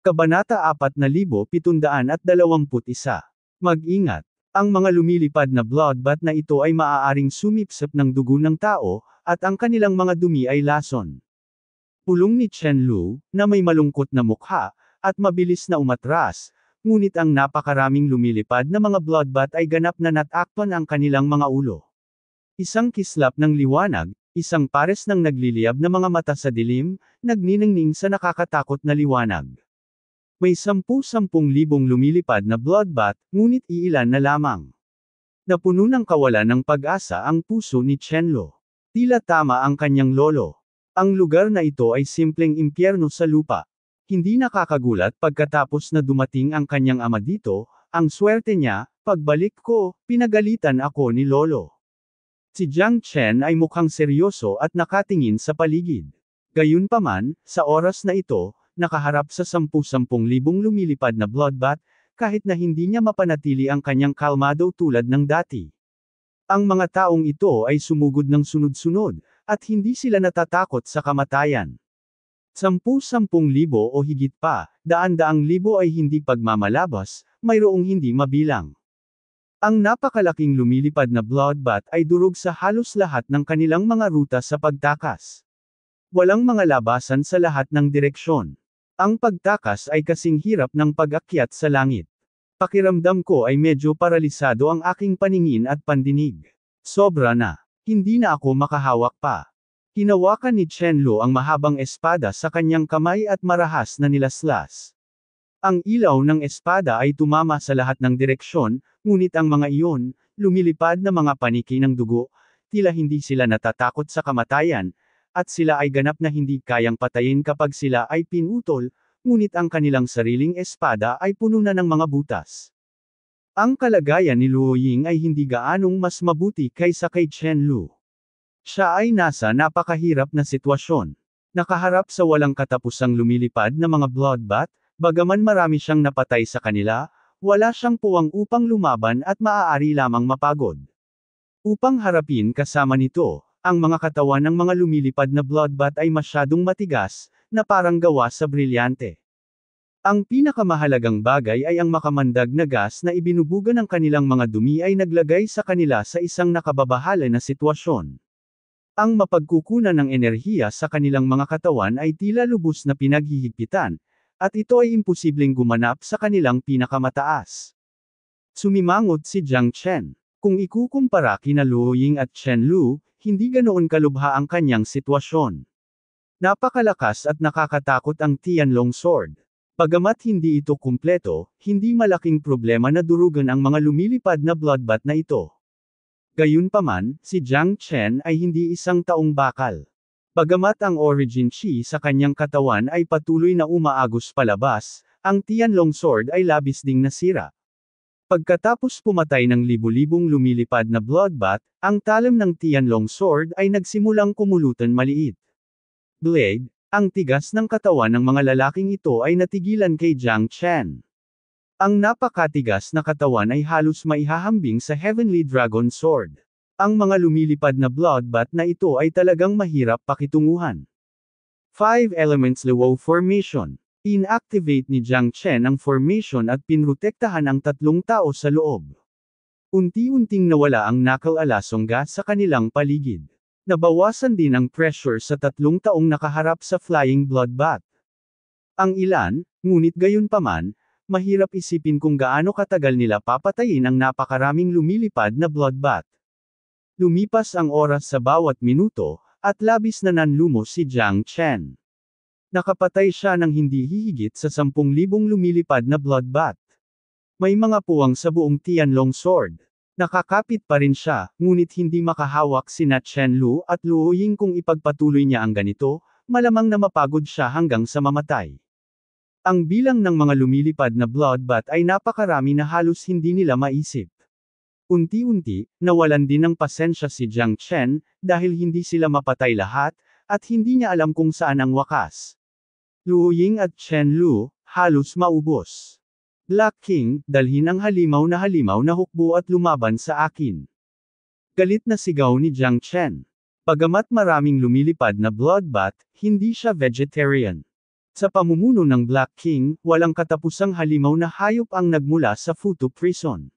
Kabanata 4721. Mag-ingat. Ang mga lumilipad na bloodbath na ito ay maaaring sumipsap ng dugo ng tao, at ang kanilang mga dumi ay lason. Pulong ni Chen Lu, na may malungkot na mukha, at mabilis na umatras, ngunit ang napakaraming lumilipad na mga bloodbath ay ganap na natakpan ang kanilang mga ulo. Isang kislap ng liwanag, isang pares ng nagliliyab na mga mata sa dilim, nagniningning sa nakakatakot na liwanag. May sampu-sampung libong lumilipad na bloodbath, ngunit iilan na lamang. Napuno ng kawalan ng pag-asa ang puso ni Chenlo. Tila tama ang kanyang lolo. Ang lugar na ito ay simpleng impyerno sa lupa. Hindi nakakagulat pagkatapos na dumating ang kanyang ama dito, ang swerte niya, pagbalik ko, pinagalitan ako ni lolo. Si Jiang Chen ay mukhang seryoso at nakatingin sa paligid. Gayunpaman, sa oras na ito, nakaharap sa sampu-sampung libong lumilipad na bloodbath, kahit na hindi niya mapanatili ang kanyang kalmado tulad ng dati. Ang mga taong ito ay sumugod ng sunod-sunod, at hindi sila natatakot sa kamatayan. Sampu-sampung libo o higit pa, daan-daang libo ay hindi pagmamalabas, mayroong hindi mabilang. Ang napakalaking lumilipad na bloodbath ay durog sa halos lahat ng kanilang mga ruta sa pagtakas. Walang mga labasan sa lahat ng direksyon. Ang pagtakas ay kasing hirap ng pag-akyat sa langit. Pakiramdam ko ay medyo paralisado ang aking paningin at pandinig. Sobra na. Hindi na ako makahawak pa. Hinawakan ni Chenlo ang mahabang espada sa kanyang kamay at marahas na nilaslas. Ang ilaw ng espada ay tumama sa lahat ng direksyon, ngunit ang mga iyon, lumilipad na mga paniki ng dugo, tila hindi sila natatakot sa kamatayan, at sila ay ganap na hindi kayang patayin kapag sila ay pinutol, ngunit ang kanilang sariling espada ay puno na ng mga butas. Ang kalagayan ni Luo Ying ay hindi gaanong mas mabuti kaysa kay Chen Lu. Siya ay nasa napakahirap na sitwasyon. Nakaharap sa walang katapusang lumilipad na mga bloodbath, bagaman marami siyang napatay sa kanila, wala siyang puwang upang lumaban at maaari lamang mapagod. Upang harapin kasama nito, ang mga katawan ng mga lumilipad na bloodbat ay masyadong matigas, na parang gawa sa brilyante. Ang pinakamahalagang bagay ay ang makamandag na gas na ibinubuga ng kanilang mga dumi ay naglagay sa kanila sa isang nakababahala na sitwasyon. Ang mapagkukunan ng enerhiya sa kanilang mga katawan ay tila lubos na pinaghihigpitan, at ito ay imposibleng gumanap sa kanilang pinakamataas. Sumimangot si Jiang Chen. Kung ikukumpara kina Luo Ying at Chen Lu, hindi ganoon kalubha ang kanyang sitwasyon. Napakalakas at nakakatakot ang Tianlong Sword. Pagamat hindi ito kumpleto, hindi malaking problema na durugan ang mga lumilipad na bloodbat na ito. Gayunpaman, si Jiang Chen ay hindi isang taong bakal. Pagamat ang origin chi sa kanyang katawan ay patuloy na umaagos palabas, ang Tianlong Sword ay labis ding nasira. Pagkatapos pumatay ng libu-libong lumilipad na bloodbath, ang talim ng Tianlong Sword ay nagsimulang kumulutan maliit. Blade, ang tigas ng katawan ng mga lalaking ito ay natigilan kay Jiang Chen. Ang napakatigas na katawan ay halos maihahambing sa Heavenly Dragon Sword. Ang mga lumilipad na bloodbath na ito ay talagang mahirap pakitunguhan. 5 Elements Luo Formation Inactivate ni Jiang Chen ang formation at pinrotektahan ang tatlong tao sa loob. Unti-unting nawala ang nakal-alasongga sa kanilang paligid. Nabawasan din ang pressure sa tatlong taong nakaharap sa flying bloodbath. Ang ilan, ngunit gayunpaman, mahirap isipin kung gaano katagal nila papatayin ang napakaraming lumilipad na bloodbath. Lumipas ang oras sa bawat minuto, at labis na nanlumo si Jiang Chen. Nakapatay siya ng hindi hihigit sa 10,000 lumilipad na bloodbath. May mga puwang sa buong Tianlong Sword. Nakakapit pa rin siya, ngunit hindi makahawak sina Chen Lu at Luo Ying kung ipagpatuloy niya ang ganito, malamang na mapagod siya hanggang sa mamatay. Ang bilang ng mga lumilipad na bloodbath ay napakarami na halos hindi nila maisip. Unti-unti, nawalan din ng pasensya si Jiang Chen, dahil hindi sila mapatay lahat, at hindi niya alam kung saan ang wakas. Lu Ying at Chen Lu, halos maubos. Black King, dalhin ang halimaw na halimaw na hukbo at lumaban sa akin. Galit na sigaw ni Jiang Chen. Pagamat maraming lumilipad na bloodbath, hindi siya vegetarian. Sa pamumuno ng Black King, walang katapusang halimaw na hayop ang nagmula sa Futu Prison.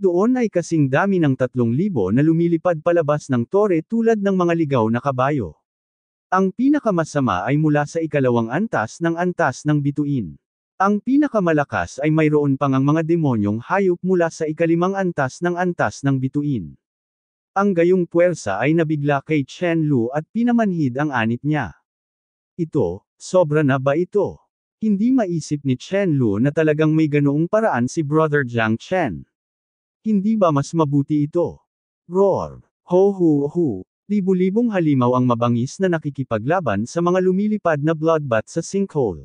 Doon ay kasing dami ng 3,000 na lumilipad palabas ng tore tulad ng mga ligaw na kabayo. Ang pinakamasama ay mula sa ikalawang antas ng antas ng bituin. Ang pinakamalakas ay mayroon pang ang mga demonyong hayop mula sa ikalimang antas ng antas ng bituin. Ang gayong puwersa ay nabigla kay Chen Lu at pinamanhid ang anit niya. Ito, sobra na ba ito? Hindi maisip ni Chen Lu na talagang may ganoong paraan si Brother Jiang Chen. Hindi ba mas mabuti ito? Roar! Ho ho ho! Libu-libong halimaw ang mabangis na nakikipaglaban sa mga lumilipad na bloodbath sa sinkhole.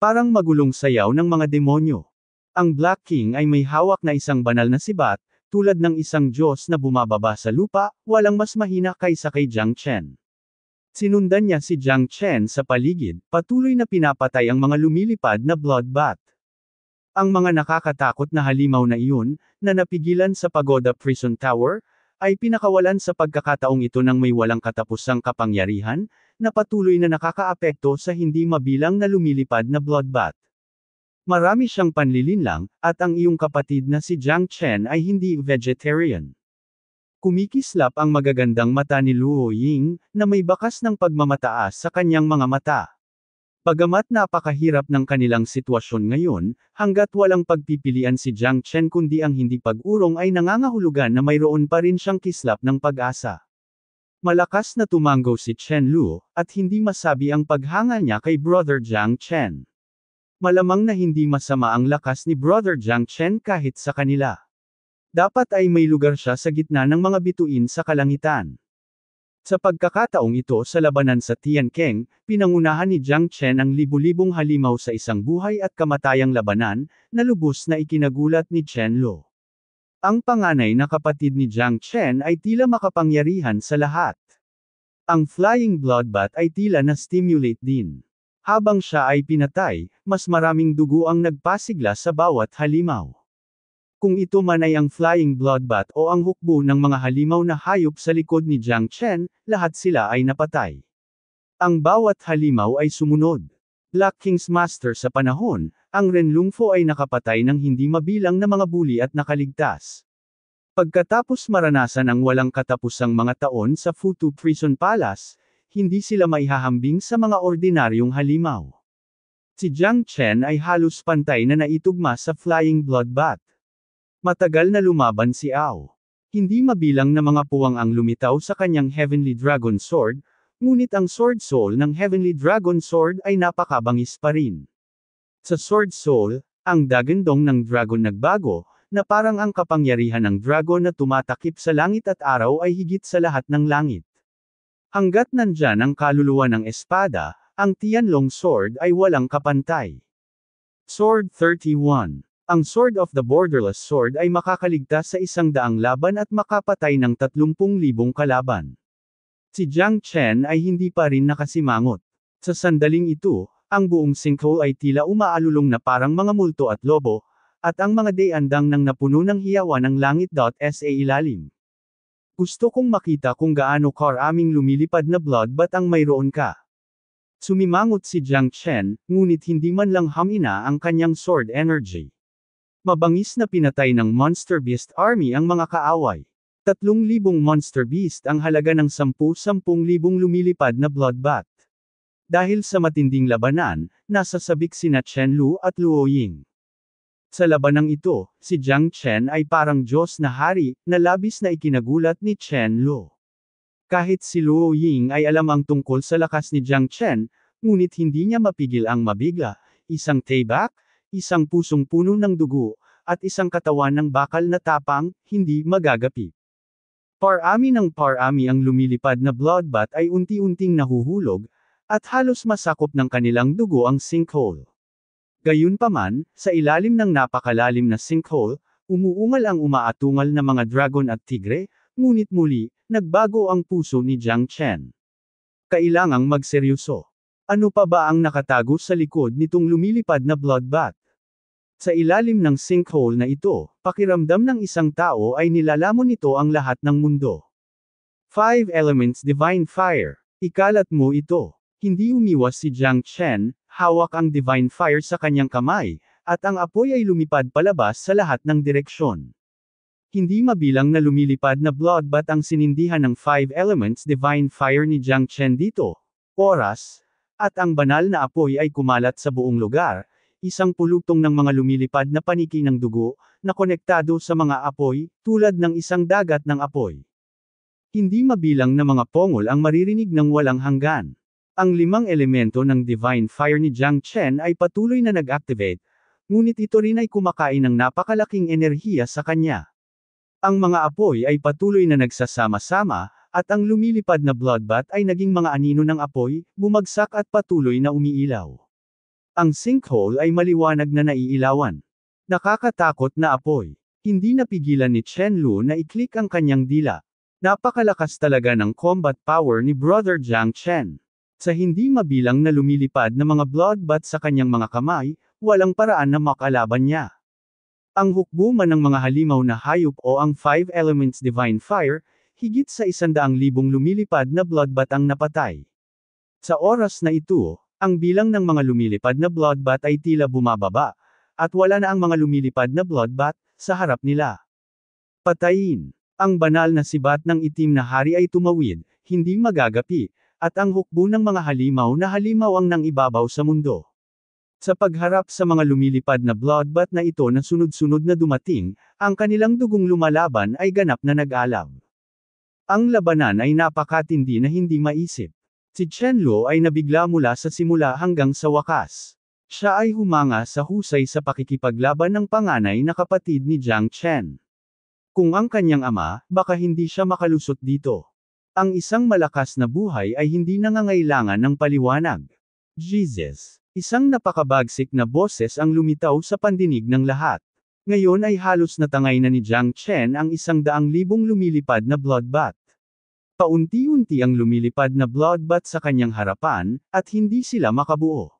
Parang magulong sayaw ng mga demonyo. Ang Black King ay may hawak na isang banal na sibat, tulad ng isang Diyos na bumababa sa lupa, walang mas mahina kaysa kay Jiang Chen. Sinundan niya si Jiang Chen sa paligid, patuloy na pinapatay ang mga lumilipad na bloodbath. Ang mga nakakatakot na halimaw na iyon, na napigilan sa pagoda prison tower, ay pinakawalan sa pagkakataong ito ng may walang katapusang kapangyarihan, na patuloy na nakakaapekto sa hindi mabilang na lumilipad na bloodbath. Marami siyang panlilinlang, at ang iyong kapatid na si Jiang Chen ay hindi vegetarian. Kumikislap ang magagandang mata ni Luo Ying, na may bakas ng pagmamataas sa kanyang mga mata. Pagamat napakahirap ng kanilang sitwasyon ngayon, hanggat walang pagpipilian si Jiang Chen kundi ang hindi pag-urong ay nangangahulugan na mayroon pa rin siyang kislap ng pag-asa. Malakas na tumanggo si Chen Lu, at hindi masabi ang paghanga niya kay Brother Jiang Chen. Malamang na hindi masama ang lakas ni Brother Jiang Chen kahit sa kanila. Dapat ay may lugar siya sa gitna ng mga bituin sa kalangitan. Sa pagkakataong ito sa labanan sa Tiankeng, pinangunahan ni Jiang Chen ang libu-libong halimaw sa isang buhay at kamatayang labanan, na lubos na ikinagulat ni Chen Lo. Ang panganay na kapatid ni Jiang Chen ay tila makapangyarihan sa lahat. Ang flying bloodbath ay tila na stimulate din. Habang siya ay pinatay, mas maraming dugo ang nagpasigla sa bawat halimaw. Kung ito man ay ang flying bloodbath o ang hukbo ng mga halimaw na hayop sa likod ni Jiang Chen, lahat sila ay napatay. Ang bawat halimaw ay sumunod. Black King's Master sa panahon, ang Renlungfo ay nakapatay ng hindi mabilang na mga buli at nakaligtas. Pagkatapos maranasan ang walang katapusang mga taon sa Futu Prison Palace, hindi sila maihahambing sa mga ordinaryong halimaw. Si Jiang Chen ay halos pantay na naitugma sa Flying Bloodbath. Matagal na lumaban si Ao. Hindi mabilang na mga puwang ang lumitaw sa kanyang Heavenly Dragon Sword, ngunit ang Sword Soul ng Heavenly Dragon Sword ay napakabangis pa rin. Sa Sword Soul, ang dagandong ng dragon nagbago, na parang ang kapangyarihan ng dragon na tumatakip sa langit at araw ay higit sa lahat ng langit. Hanggat nandyan ang kaluluwa ng espada, ang Tianlong Sword ay walang kapantay. Sword 31 ang Sword of the Borderless Sword ay makakaligtas sa isang daang laban at makapatay ng 30,000 kalaban. Si Jiang Chen ay hindi pa rin nakasimangot. Sa sandaling ito, ang buong sinkhole ay tila umaalulong na parang mga multo at lobo, at ang mga dayandang nang napuno ng hiyawan ng langit.sa ilalim. Gusto kong makita kung gaano karaming lumilipad na bloodbath ang mayroon ka. Sumimangot si Jiang Chen, ngunit hindi man lang hamina ang kanyang sword energy. Mabangis na pinatay ng Monster Beast Army ang mga kaaway. 3,000 Monster Beast ang halaga ng 10-10,000 lumilipad na Bloodbat. Dahil sa matinding labanan, nasa sabik sina Chen Lu at Luo Ying. Sa labanang ito, si Jiang Chen ay parang Diyos na hari, na labis na ikinagulat ni Chen Lu. Kahit si Luo Ying ay alam ang tungkol sa lakas ni Jiang Chen, ngunit hindi niya mapigil ang mabigla, isang tayback, isang pusong puno ng dugo, at isang katawan ng bakal na tapang, hindi magagapi. Parami ng parami ang lumilipad na bloodbath ay unti-unting nahuhulog, at halos masakop ng kanilang dugo ang sinkhole. Gayunpaman, sa ilalim ng napakalalim na sinkhole, umuungal ang umaatungal na mga dragon at tigre, ngunit muli, nagbago ang puso ni Jiang Chen. Kailangang magseryoso. Ano pa ba ang nakatago sa likod nitong lumilipad na bloodbath? Sa ilalim ng sinkhole na ito, pakiramdam ng isang tao ay nilalamon nito ang lahat ng mundo. Five Elements Divine Fire. Ikalat mo ito. Hindi umiwas si Jiang Chen, hawak ang Divine Fire sa kanyang kamay, at ang apoy ay lumipad palabas sa lahat ng direksyon. Hindi mabilang na lumilipad na bloodbath ang sinindihan ng Five Elements Divine Fire ni Jiang Chen dito. Oras, at ang banal na apoy ay kumalat sa buong lugar, isang pulutong ng mga lumilipad na paniki ng dugo, na konektado sa mga apoy, tulad ng isang dagat ng apoy. Hindi mabilang na mga pongol ang maririnig ng walang hanggan. Ang limang elemento ng Divine Fire ni Jiang Chen ay patuloy na nag-activate, ngunit ito rin ay kumakain ng napakalaking enerhiya sa kanya. Ang mga apoy ay patuloy na nagsasama-sama, at ang lumilipad na bloodbath ay naging mga anino ng apoy, bumagsak at patuloy na umiilaw. Ang sinkhole ay maliwanag na naiilawan. Nakakatakot na apoy. Hindi napigilan ni Chen Lu na iklik ang kanyang dila. Napakalakas talaga ng combat power ni Brother Jiang Chen. Sa hindi mabilang na lumilipad na mga bloodbat sa kanyang mga kamay, walang paraan na makalaban niya. Ang hukbo man ng mga halimaw na hayop o ang Five Elements Divine Fire, higit sa isandaang libong lumilipad na bloodbat ang napatay. Sa oras na ito, ang bilang ng mga lumilipad na bloodbath ay tila bumababa, at wala na ang mga lumilipad na bloodbath sa harap nila. Patayin. Ang banal na sibat ng itim na hari ay tumawid, hindi magagapi, at ang hukbo ng mga halimaw na halimaw ang nangibabaw sa mundo. Sa pagharap sa mga lumilipad na bloodbath na ito na sunod-sunod na dumating, ang kanilang dugong lumalaban ay ganap na nag-alab. Ang labanan ay napakatindi na hindi maisip. Si Chen Luo ay nabigla mula sa simula hanggang sa wakas. Siya ay humanga sa husay sa pakikipaglaban ng panganay na kapatid ni Jiang Chen. Kung ang kanyang ama, baka hindi siya makalusot dito. Ang isang malakas na buhay ay hindi nangangailangan ng paliwanag. Jesus. Isang napakabagsik na boses ang lumitaw sa pandinig ng lahat. Ngayon ay halos natangay na ni Jiang Chen ang isang daang libong lumilipad na bloodbath. Paunti-unti ang lumilipad na bloodbath sa kanyang harapan, at hindi sila makabuo.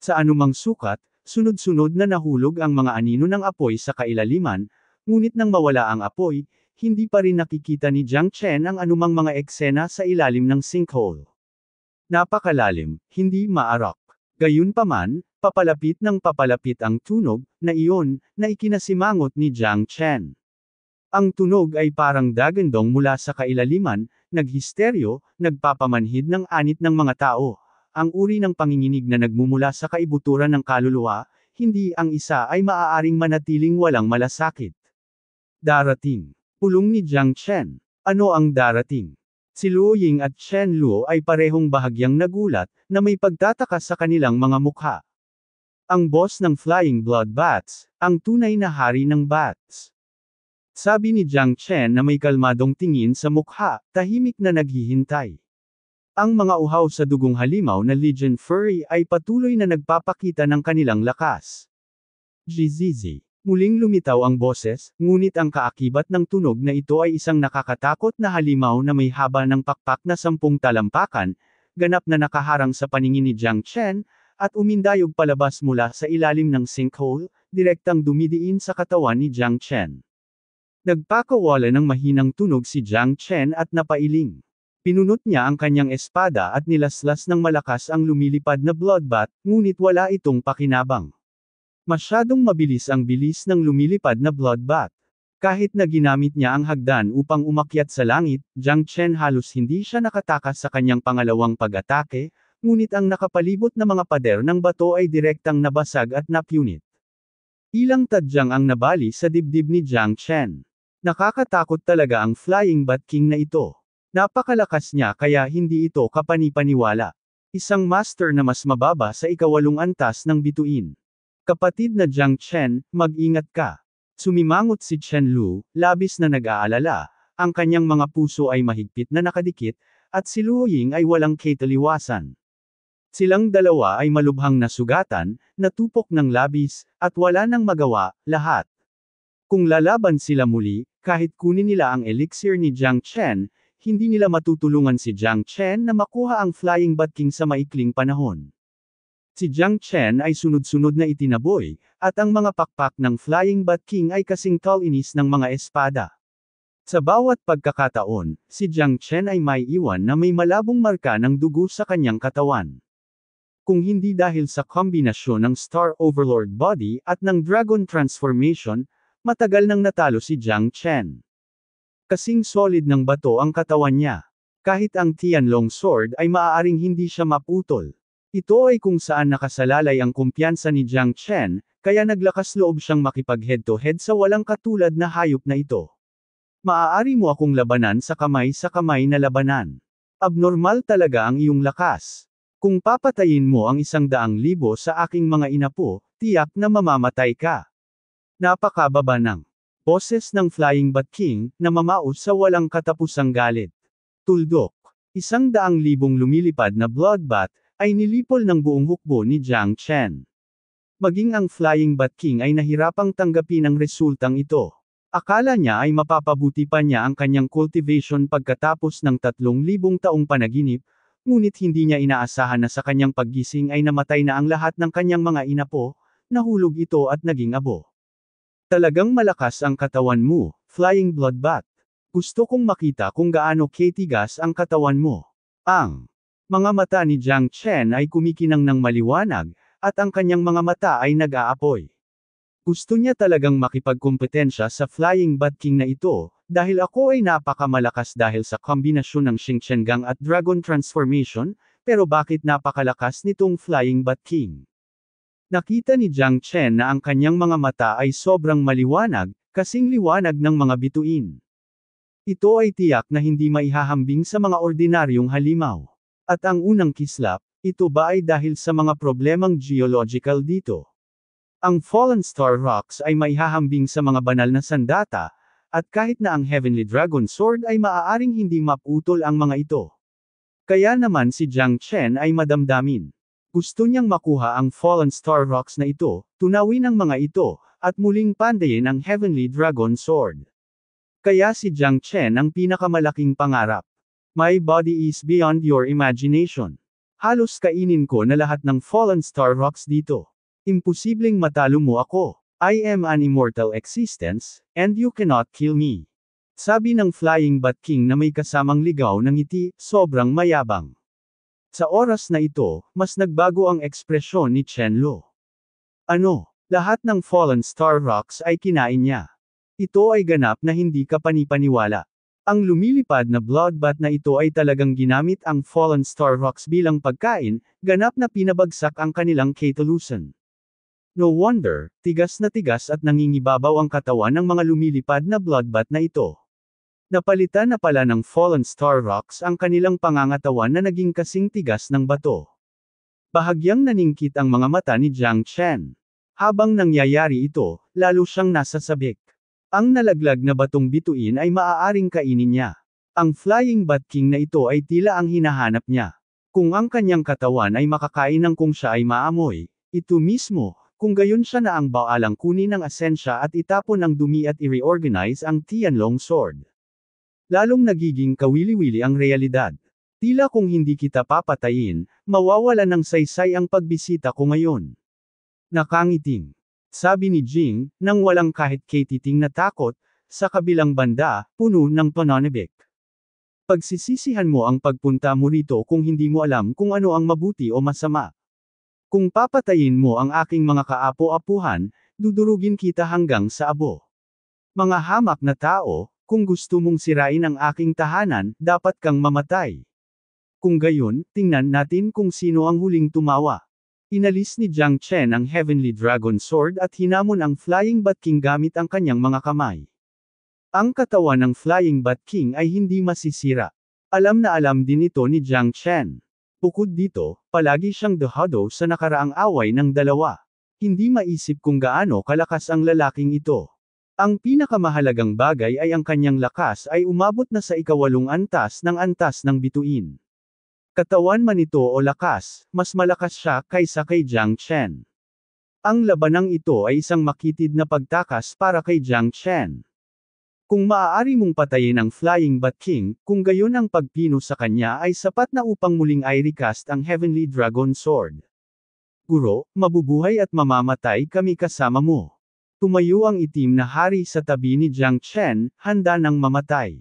Sa anumang sukat, sunod-sunod na nahulog ang mga anino ng apoy sa kailaliman, ngunit nang mawala ang apoy, hindi pa rin nakikita ni Jiang Chen ang anumang mga eksena sa ilalim ng sinkhole. Napakalalim, hindi maarok. Gayunpaman, papalapit ng papalapit ang tunog na iyon na ikinasimangot ni Jiang Chen. Ang tunog ay parang dagandong mula sa kailaliman naghisteryo, nagpapamanhid ng anit ng mga tao. Ang uri ng panginginig na nagmumula sa kaibuturan ng kaluluwa, hindi ang isa ay maaaring manatiling walang malasakit. Darating. Pulong ni Jiang Chen. Ano ang darating? Si Luo Ying at Chen Luo ay parehong bahagyang nagulat, na may pagtataka sa kanilang mga mukha. Ang boss ng Flying Blood Bats, ang tunay na hari ng bats. Sabi ni Jiang Chen na may kalmadong tingin sa mukha, tahimik na naghihintay. Ang mga uhaw sa dugong halimaw na Legion Furry ay patuloy na nagpapakita ng kanilang lakas. Jizizi. Muling lumitaw ang boses, ngunit ang kaakibat ng tunog na ito ay isang nakakatakot na halimaw na may haba ng pakpak na sampung talampakan, ganap na nakaharang sa paningin ni Jiang Chen, at umindayog palabas mula sa ilalim ng sinkhole, direktang dumidiin sa katawan ni Jiang Chen. Nagpakawala ng mahinang tunog si Jiang Chen at napailing. Pinunot niya ang kanyang espada at nilaslas ng malakas ang lumilipad na bloodbat, ngunit wala itong pakinabang. Masyadong mabilis ang bilis ng lumilipad na bloodbat. Kahit na ginamit niya ang hagdan upang umakyat sa langit, Jiang Chen halos hindi siya nakatakas sa kanyang pangalawang pag-atake, ngunit ang nakapalibot na mga pader ng bato ay direktang nabasag at napunit. Ilang tadyang ang nabali sa dibdib ni Jiang Chen. Nakakatakot talaga ang Flying Bat King na ito. Napakalakas niya kaya hindi ito kapanipaniwala. Isang master na mas mababa sa ikawalong antas ng bituin. Kapatid na Jiang Chen, mag-ingat ka. Sumimangot si Chen Lu, labis na nag-aalala, ang kanyang mga puso ay mahigpit na nakadikit, at si Lu Ying ay walang kaitaliwasan. Silang dalawa ay malubhang nasugatan, natupok ng labis, at wala nang magawa, lahat. Kung lalaban sila muli, kahit kunin nila ang elixir ni Jiang Chen, hindi nila matutulungan si Jiang Chen na makuha ang Flying Bat King sa maikling panahon. Si Jiang Chen ay sunod-sunod na itinaboy, at ang mga pakpak ng Flying Bat King ay kasing tall-inis ng mga espada. Sa bawat pagkakataon, si Jiang Chen ay may iwan na may malabong marka ng dugo sa kanyang katawan. Kung hindi dahil sa kombinasyon ng Star Overlord Body at ng Dragon Transformation, Matagal nang natalo si Jiang Chen. Kasing solid ng bato ang katawan niya. Kahit ang Tianlong Sword ay maaaring hindi siya maputol. Ito ay kung saan nakasalalay ang kumpiyansa ni Jiang Chen, kaya naglakas loob siyang makipag head-to-head -head sa walang katulad na hayop na ito. Maaari mo akong labanan sa kamay sa kamay na labanan. Abnormal talaga ang iyong lakas. Kung papatayin mo ang isang daang libo sa aking mga inapo, tiyak na mamamatay ka. Napakababa ng boses ng Flying Bat King na mamao sa walang katapusang galit. Tuldok. Isang daang libong lumilipad na bloodbat ay nilipol ng buong hukbo ni Jiang Chen. Maging ang Flying Bat King ay nahirapang tanggapin ang resultang ito. Akala niya ay mapapabuti pa niya ang kanyang cultivation pagkatapos ng tatlong libong taong panaginip, ngunit hindi niya inaasahan na sa kanyang paggising ay namatay na ang lahat ng kanyang mga inapo, nahulog ito at naging abo. Talagang malakas ang katawan mo, Flying Bloodbat. Gusto kong makita kung gaano katigas ang katawan mo. Ang mga mata ni Jiang Chen ay kumikinang ng maliwanag, at ang kanyang mga mata ay nag-aapoy. Gusto niya talagang makipagkumpetensya sa Flying Bat King na ito, dahil ako ay napakamalakas dahil sa kombinasyon ng Gang at Dragon Transformation, pero bakit napakalakas nitong Flying Bat King? Nakita ni Jiang Chen na ang kanyang mga mata ay sobrang maliwanag, kasing liwanag ng mga bituin. Ito ay tiyak na hindi maihahambing sa mga ordinaryong halimaw. At ang unang kislap, ito ba ay dahil sa mga problemang geological dito? Ang fallen star rocks ay maihahambing sa mga banal na sandata, at kahit na ang Heavenly Dragon Sword ay maaaring hindi maputol ang mga ito. Kaya naman si Jiang Chen ay madamdamin. Gusto niyang makuha ang fallen star rocks na ito, tunawin ang mga ito, at muling pandayin ang Heavenly Dragon Sword. Kaya si Jiang Chen ang pinakamalaking pangarap. My body is beyond your imagination. Halos kainin ko na lahat ng fallen star rocks dito. Imposibleng matalo mo ako. I am an immortal existence, and you cannot kill me. Sabi ng Flying Bat King na may kasamang ligaw ng ngiti, sobrang mayabang. Sa oras na ito, mas nagbago ang ekspresyon ni Chen Lo. Ano? Lahat ng fallen star rocks ay kinain niya. Ito ay ganap na hindi ka panipaniwala. Ang lumilipad na bloodbath na ito ay talagang ginamit ang fallen star rocks bilang pagkain, ganap na pinabagsak ang kanilang Catalusan. No wonder, tigas na tigas at nangingibabaw ang katawan ng mga lumilipad na bloodbath na ito. Napalitan na pala ng Fallen Star Rocks ang kanilang pangangatawan na naging kasing tigas ng bato. Bahagyang naningkit ang mga mata ni Jiang Chen. Habang nangyayari ito, lalo siyang nasasabik. Ang nalaglag na batong bituin ay maaaring kainin niya. Ang Flying Bat King na ito ay tila ang hinahanap niya. Kung ang kanyang katawan ay makakain ng kung siya ay maamoy, ito mismo, kung gayon siya na ang baalang kunin ang asensya at itapon ang dumi at i-reorganize ang Tianlong Sword. Lalong nagiging kawili-wili ang realidad. Tila kung hindi kita papatayin, mawawala ng saysay ang pagbisita ko ngayon. Nakangiting. Sabi ni Jing, nang walang kahit katiting na takot, sa kabilang banda, puno ng pananibik. Pagsisisihan mo ang pagpunta mo rito kung hindi mo alam kung ano ang mabuti o masama. Kung papatayin mo ang aking mga kaapo-apuhan, dudurugin kita hanggang sa abo. Mga hamak na tao, kung gusto mong sirain ang aking tahanan, dapat kang mamatay. Kung gayon, tingnan natin kung sino ang huling tumawa. Inalis ni Jiang Chen ang Heavenly Dragon Sword at hinamon ang Flying Bat King gamit ang kanyang mga kamay. Ang katawan ng Flying Bat King ay hindi masisira. Alam na alam din ito ni Jiang Chen. Bukod dito, palagi siyang dehado sa nakaraang away ng dalawa. Hindi maisip kung gaano kalakas ang lalaking ito. Ang pinakamahalagang bagay ay ang kanyang lakas ay umabot na sa ikawalong antas ng antas ng bituin. Katawan man ito o lakas, mas malakas siya kaysa kay Jiang Chen. Ang labanang ito ay isang makitid na pagtakas para kay Jiang Chen. Kung maaari mong patayin ang Flying Bat King, kung gayon ang pagpino sa kanya ay sapat na upang muling ay recast ang Heavenly Dragon Sword. Guro, mabubuhay at mamamatay kami kasama mo. Tumayo ang itim na hari sa tabi ni Jiang Chen, handa ng mamatay.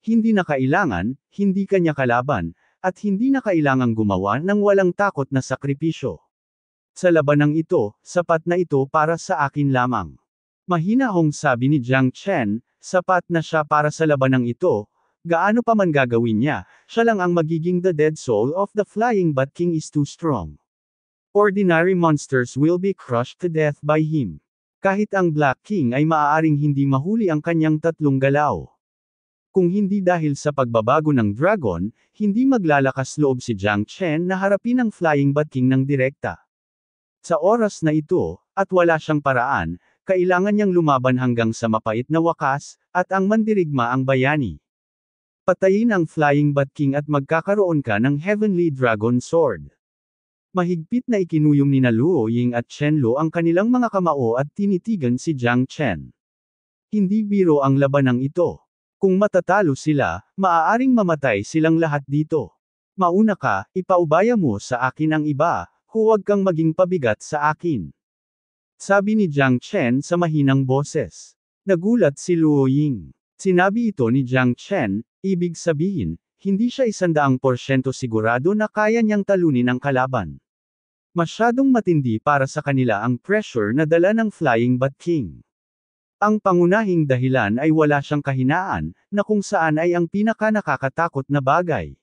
Hindi na kailangan, hindi kanya kalaban, at hindi na kailangang gumawa ng walang takot na sakripisyo. Sa labanang ito, sapat na ito para sa akin lamang. Mahinahong sabi ni Jiang Chen, sapat na siya para sa labanang ito, gaano pa man gagawin niya, siya lang ang magiging the dead soul of the flying but king is too strong. Ordinary monsters will be crushed to death by him. Kahit ang Black King ay maaaring hindi mahuli ang kanyang tatlong galaw. Kung hindi dahil sa pagbabago ng dragon, hindi maglalakas loob si Jiang Chen na harapin ang Flying Bat King ng direkta. Sa oras na ito, at wala siyang paraan, kailangan niyang lumaban hanggang sa mapait na wakas, at ang mandirigma ang bayani. Patayin ang Flying Bat King at magkakaroon ka ng Heavenly Dragon Sword. Mahigpit na ikinuyom ni Luo Ying at Chen Lo ang kanilang mga kamao at tinitigan si Jiang Chen. Hindi biro ang labanang ito. Kung matatalo sila, maaaring mamatay silang lahat dito. Mauna ka, ipaubaya mo sa akin ang iba, huwag kang maging pabigat sa akin. Sabi ni Jiang Chen sa mahinang boses. Nagulat si Luo Ying. Sinabi ito ni Jiang Chen, ibig sabihin, hindi siya isandaang porsyento sigurado na kaya niyang talunin ang kalaban. Masyadong matindi para sa kanila ang pressure na dala ng Flying Bat King. Ang pangunahing dahilan ay wala siyang kahinaan, na kung saan ay ang pinaka nakakatakot na bagay.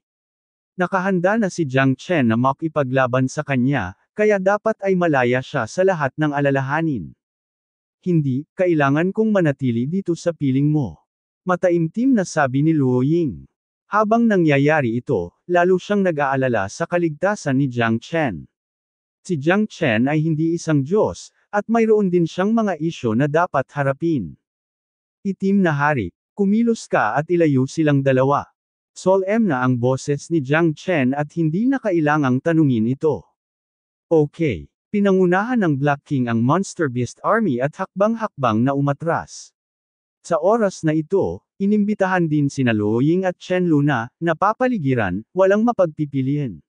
Nakahanda na si Jiang Chen na makipaglaban sa kanya, kaya dapat ay malaya siya sa lahat ng alalahanin. Hindi, kailangan kong manatili dito sa piling mo. Mataimtim na sabi ni Luo Ying. Habang nangyayari ito, lalo siyang nag-aalala sa kaligtasan ni Jiang Chen. Si Jiang Chen ay hindi isang Diyos, at mayroon din siyang mga isyo na dapat harapin. Itim na hari, kumilos ka at ilayo silang dalawa. M na ang boses ni Jiang Chen at hindi na kailangang tanungin ito. Okay, pinangunahan ng Black King ang Monster Beast Army at hakbang-hakbang na umatras. Sa oras na ito, inimbitahan din sina Luoying at Chen Luna, na papaligiran, walang mapagpipilian.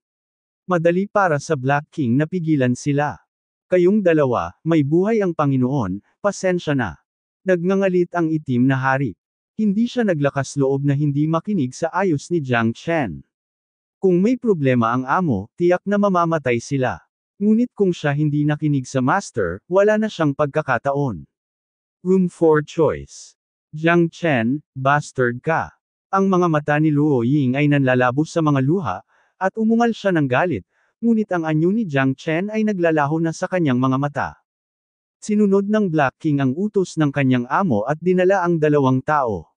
Madali para sa Black King na pigilan sila. Kayong dalawa, may buhay ang Panginoon, pasensya na. Nagngangalit ang itim na hari. Hindi siya naglakas loob na hindi makinig sa ayos ni Jiang Chen. Kung may problema ang amo, tiyak na mamamatay sila. Ngunit kung siya hindi nakinig sa master, wala na siyang pagkakataon. Room for choice. Jiang Chen, bastard ka. Ang mga mata ni Luo Ying ay nanlalabo sa mga luha, at umungal siya ng galit, ngunit ang anyo ni Jiang Chen ay naglalaho na sa kanyang mga mata. Sinunod ng Black King ang utos ng kanyang amo at dinala ang dalawang tao.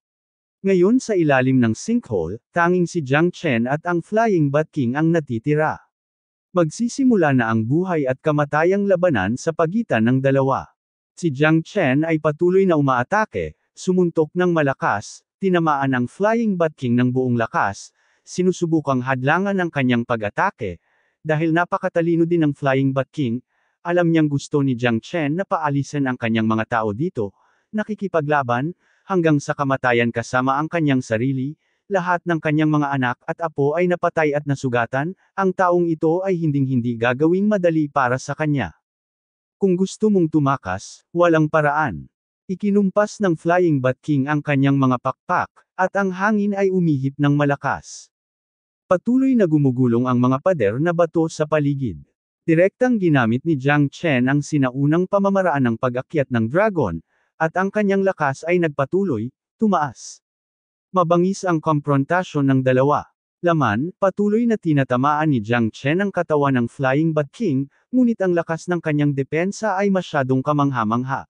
Ngayon sa ilalim ng sinkhole, tanging si Jiang Chen at ang Flying Bat King ang natitira. Magsisimula na ang buhay at kamatayang labanan sa pagitan ng dalawa. Si Jiang Chen ay patuloy na umaatake, sumuntok ng malakas, tinamaan ang Flying Bat King ng buong lakas, sinusubukang hadlangan ang kanyang pag-atake, dahil napakatalino din ng Flying Bat King, alam niyang gusto ni Jiang Chen na paalisin ang kanyang mga tao dito, nakikipaglaban, hanggang sa kamatayan kasama ang kanyang sarili, lahat ng kanyang mga anak at apo ay napatay at nasugatan, ang taong ito ay hinding-hindi gagawing madali para sa kanya. Kung gusto mong tumakas, walang paraan. Ikinumpas ng Flying Bat King ang kanyang mga pakpak, at ang hangin ay umihip ng malakas. Patuloy na gumugulong ang mga pader na bato sa paligid. Direktang ginamit ni Jiang Chen ang sinaunang pamamaraan ng pag-akyat ng dragon, at ang kanyang lakas ay nagpatuloy, tumaas. Mabangis ang komprontasyon ng dalawa. Laman, patuloy na tinatamaan ni Jiang Chen ang katawan ng Flying Bat King, ngunit ang lakas ng kanyang depensa ay masyadong kamangha-mangha.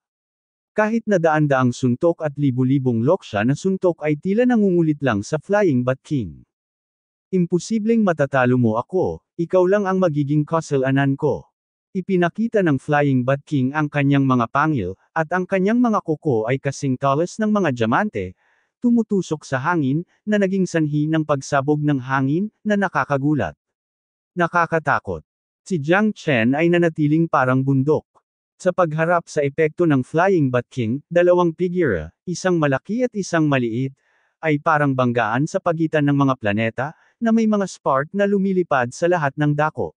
Kahit na daan-daang suntok at libu-libong loksya na suntok ay tila nangungulit lang sa Flying Bat King. Imposibleng matatalo mo ako, ikaw lang ang magiging castle anan ko. Ipinakita ng Flying Bat King ang kanyang mga pangil, at ang kanyang mga kuko ay kasing talas ng mga diamante, tumutusok sa hangin, na naging sanhi ng pagsabog ng hangin, na nakakagulat. Nakakatakot. Si Jiang Chen ay nanatiling parang bundok. Sa pagharap sa epekto ng Flying Bat King, dalawang figure, isang malaki at isang maliit, ay parang banggaan sa pagitan ng mga planeta, na may mga spark na lumilipad sa lahat ng dako.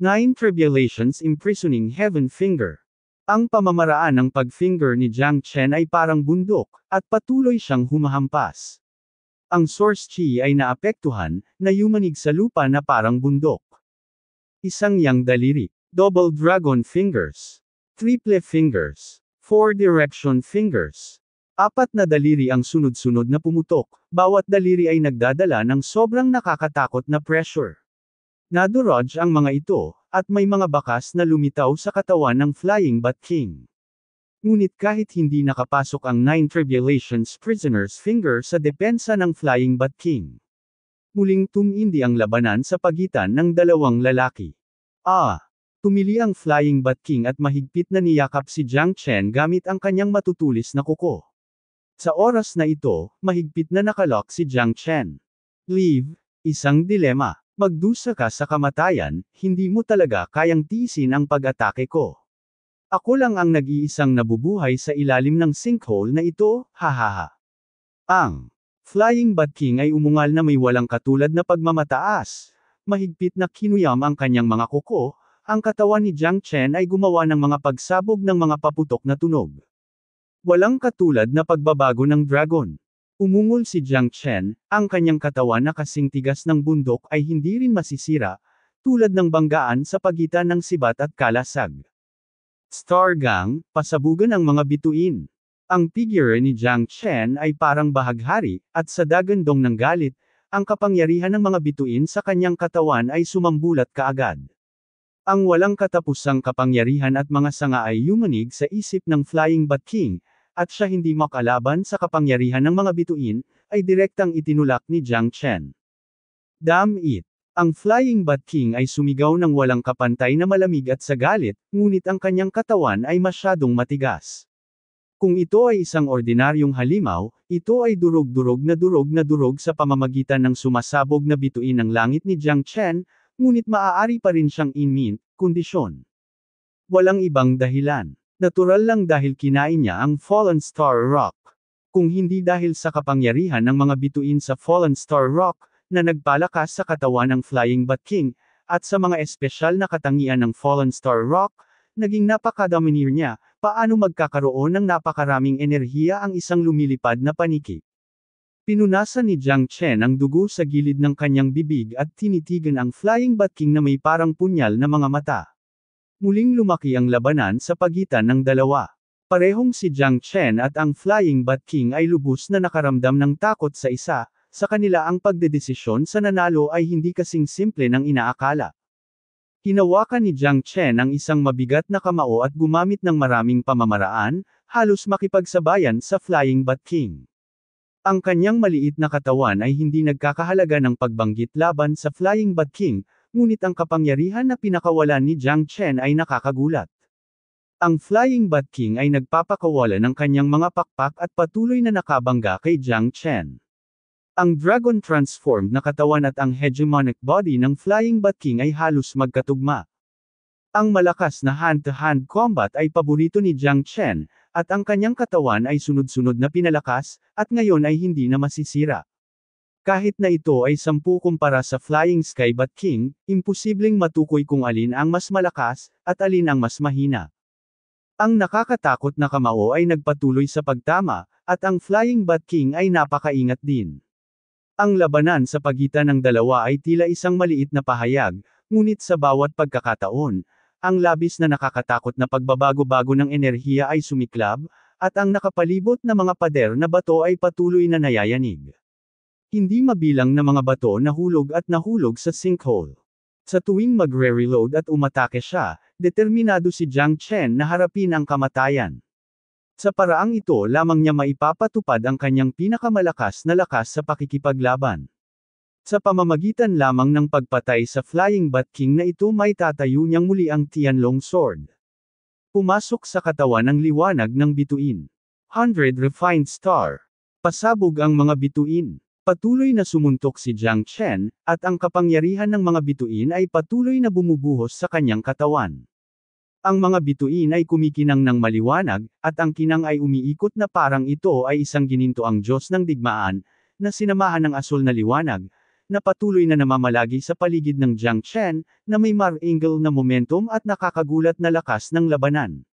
Nine Tribulations Imprisoning Heaven Finger Ang pamamaraan ng pag-finger ni Jiang Chen ay parang bundok, at patuloy siyang humahampas. Ang source chi ay naapektuhan, na yumanig sa lupa na parang bundok. Isang yang daliri, double dragon fingers, triple fingers, four direction fingers. Apat na daliri ang sunod-sunod na pumutok, bawat daliri ay nagdadala ng sobrang nakakatakot na pressure. Naduraj ang mga ito, at may mga bakas na lumitaw sa katawan ng Flying Bat King. Ngunit kahit hindi nakapasok ang Nine Tribulations Prisoner's Finger sa depensa ng Flying Bat King. Muling tumindi ang labanan sa pagitan ng dalawang lalaki. Ah! Tumili ang Flying Bat King at mahigpit na niyakap si Jiang Chen gamit ang kanyang matutulis na kuko. Sa oras na ito, mahigpit na nakalock si Jiang Chen. Leave, isang dilema. Magdusa ka sa kamatayan, hindi mo talaga kayang tiisin ang pag-atake ko. Ako lang ang nag-iisang nabubuhay sa ilalim ng sinkhole na ito, hahaha. Ang Flying Bat King ay umungal na may walang katulad na pagmamataas. Mahigpit na kinuyam ang kanyang mga kuko, ang katawan ni Jiang Chen ay gumawa ng mga pagsabog ng mga paputok na tunog. Walang katulad na pagbabago ng dragon. Umungol si Jiang Chen, ang kanyang katawan na kasing tigas ng bundok ay hindi rin masisira, tulad ng banggaan sa pagitan ng sibat at kalasag. Stargang, pasabugan ang mga bituin. Ang figure ni Jiang Chen ay parang bahaghari, at sa dagandong ng galit, ang kapangyarihan ng mga bituin sa kanyang katawan ay sumambulat kaagad. Ang walang katapusang kapangyarihan at mga sanga ay yumanig sa isip ng Flying Bat King, at siya hindi makalaban sa kapangyarihan ng mga bituin, ay direktang itinulak ni Jiang Chen. Damn it! Ang Flying Bat King ay sumigaw ng walang kapantay na malamig at sagalit, ngunit ang kanyang katawan ay masyadong matigas. Kung ito ay isang ordinaryong halimaw, ito ay durog-durog na durog na durog sa pamamagitan ng sumasabog na bituin ng langit ni Jiang Chen, ngunit maaari pa rin siyang inmin, kondisyon. Walang ibang dahilan. Natural lang dahil kinain niya ang Fallen Star Rock. Kung hindi dahil sa kapangyarihan ng mga bituin sa Fallen Star Rock, na nagpalakas sa katawan ng Flying Bat King, at sa mga espesyal na katangian ng Fallen Star Rock, naging napakadomineer niya, paano magkakaroon ng napakaraming enerhiya ang isang lumilipad na paniki. Pinunasan ni Jiang Chen ang dugo sa gilid ng kanyang bibig at tinitigan ang Flying Bat King na may parang punyal na mga mata. Muling lumaki ang labanan sa pagitan ng dalawa. Parehong si Jiang Chen at ang Flying Bat King ay lubos na nakaramdam ng takot sa isa, sa kanila ang pagdedesisyon sa nanalo ay hindi kasing simple ng inaakala. Hinawakan ni Jiang Chen ang isang mabigat na kamao at gumamit ng maraming pamamaraan, halos makipagsabayan sa Flying Bat King. Ang kanyang maliit na katawan ay hindi nagkakahalaga ng pagbanggit laban sa Flying Bat King, ngunit ang kapangyarihan na pinakawalan ni Jiang Chen ay nakakagulat. Ang Flying Bat King ay nagpapakawala ng kanyang mga pakpak at patuloy na nakabangga kay Jiang Chen. Ang dragon transformed na katawan at ang hegemonic body ng Flying Bat King ay halos magkatugma. Ang malakas na hand-to-hand -hand combat ay paborito ni Jiang Chen, at ang kanyang katawan ay sunod-sunod na pinalakas, at ngayon ay hindi na masisira. Kahit na ito ay sampu kumpara sa Flying Sky Bat King, imposibleng matukoy kung alin ang mas malakas, at alin ang mas mahina. Ang nakakatakot na kamao ay nagpatuloy sa pagtama, at ang Flying Bat King ay napakaingat din. Ang labanan sa pagitan ng dalawa ay tila isang maliit na pahayag, ngunit sa bawat pagkakataon, ang labis na nakakatakot na pagbabago-bago ng enerhiya ay sumiklab, at ang nakapalibot na mga pader na bato ay patuloy na nayayanig. Hindi mabilang na mga bato na hulog at nahulog sa sinkhole. Sa tuwing magre-reload at umatake siya, determinado si Jiang Chen na harapin ang kamatayan. Sa paraang ito lamang niya maipapatupad ang kanyang pinakamalakas na lakas sa pakikipaglaban. Sa pamamagitan lamang ng pagpatay sa Flying Bat King na ito may tatayo niyang muli ang Tianlong Sword. Pumasok sa katawan ng liwanag ng bituin. 100 Refined Star. Pasabog ang mga bituin. Patuloy na sumuntok si Jiang Chen, at ang kapangyarihan ng mga bituin ay patuloy na bumubuhos sa kanyang katawan. Ang mga bituin ay kumikinang ng maliwanag, at ang kinang ay umiikot na parang ito ay isang ginintoang Diyos ng digmaan, na sinamahan ng asul na liwanag, na patuloy na namamalagi sa paligid ng Jiang Chen, na may mar marangle na momentum at nakakagulat na lakas ng labanan.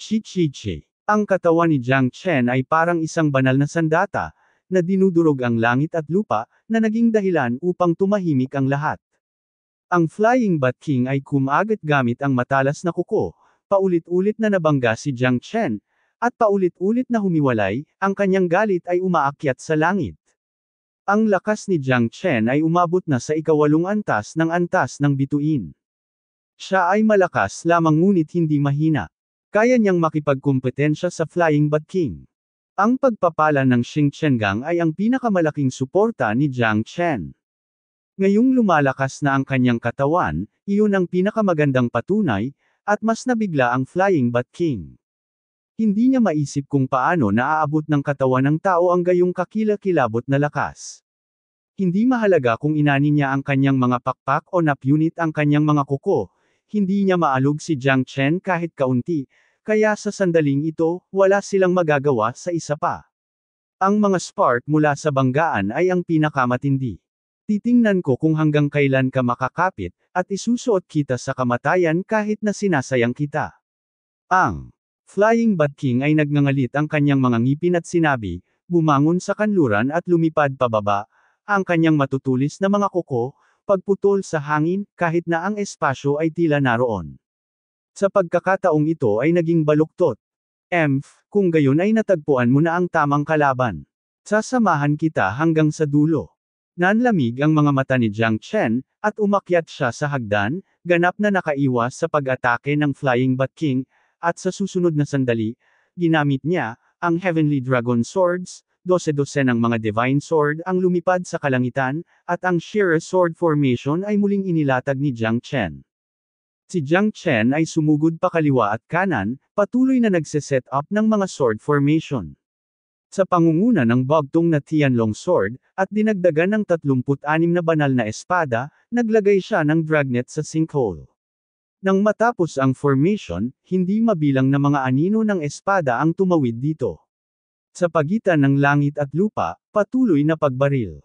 Chi Chi Chi. Ang katawan ni Jiang Chen ay parang isang banal na sandata, na dinudurog ang langit at lupa, na naging dahilan upang tumahimik ang lahat. Ang Flying Bat King ay kumagat gamit ang matalas na kuko, paulit-ulit na nabangga si Jiang Chen, at paulit-ulit na humiwalay, ang kanyang galit ay umaakyat sa langit. Ang lakas ni Jiang Chen ay umabot na sa ikawalong antas ng antas ng bituin. Siya ay malakas lamang ngunit hindi mahina. Kaya niyang makipagkompetensya sa Flying Bat King. Ang pagpapala ng Xingchengang ay ang pinakamalaking suporta ni Jiang Chen. Ngayong lumalakas na ang kanyang katawan, iyon ang pinakamagandang patunay, at mas nabigla ang Flying Bat King. Hindi niya maisip kung paano naaabot ng katawan ng tao ang gayong kakilakilabot na lakas. Hindi mahalaga kung inani niya ang kanyang mga pakpak o napunit ang kanyang mga kuko, hindi niya maalog si Jiang Chen kahit kaunti, kaya sa sandaling ito, wala silang magagawa sa isa pa. Ang mga spark mula sa banggaan ay ang pinakamatindi. Titingnan ko kung hanggang kailan ka makakapit, at isusuot kita sa kamatayan kahit na sinasayang kita. Ang Flying Bat King ay nagngangalit ang kanyang mga ngipin at sinabi, bumangon sa kanluran at lumipad pababa, ang kanyang matutulis na mga kuko, pagputol sa hangin, kahit na ang espasyo ay tila naroon. Sa pagkakataong ito ay naging baluktot. Emph, kung gayon ay natagpuan mo na ang tamang kalaban. Sasamahan kita hanggang sa dulo. Nanlamig ang mga mata ni Jiang Chen, at umakyat siya sa hagdan, ganap na nakaiwas sa pag-atake ng Flying Bat King, at sa susunod na sandali, ginamit niya, ang Heavenly Dragon Swords, dose-dose ng mga Divine Sword ang lumipad sa kalangitan, at ang Shearer Sword Formation ay muling inilatag ni Jiang Chen. Si Jiang Chen ay sumugod pa kaliwa at kanan, patuloy na nagsiset up ng mga sword formation. Sa pangunguna ng bagtong na Tianlong Sword, at dinagdagan ng 36 na banal na espada, naglagay siya ng dragnet sa sinkhole. Nang matapos ang formation, hindi mabilang na mga anino ng espada ang tumawid dito. Sa pagitan ng langit at lupa, patuloy na pagbaril.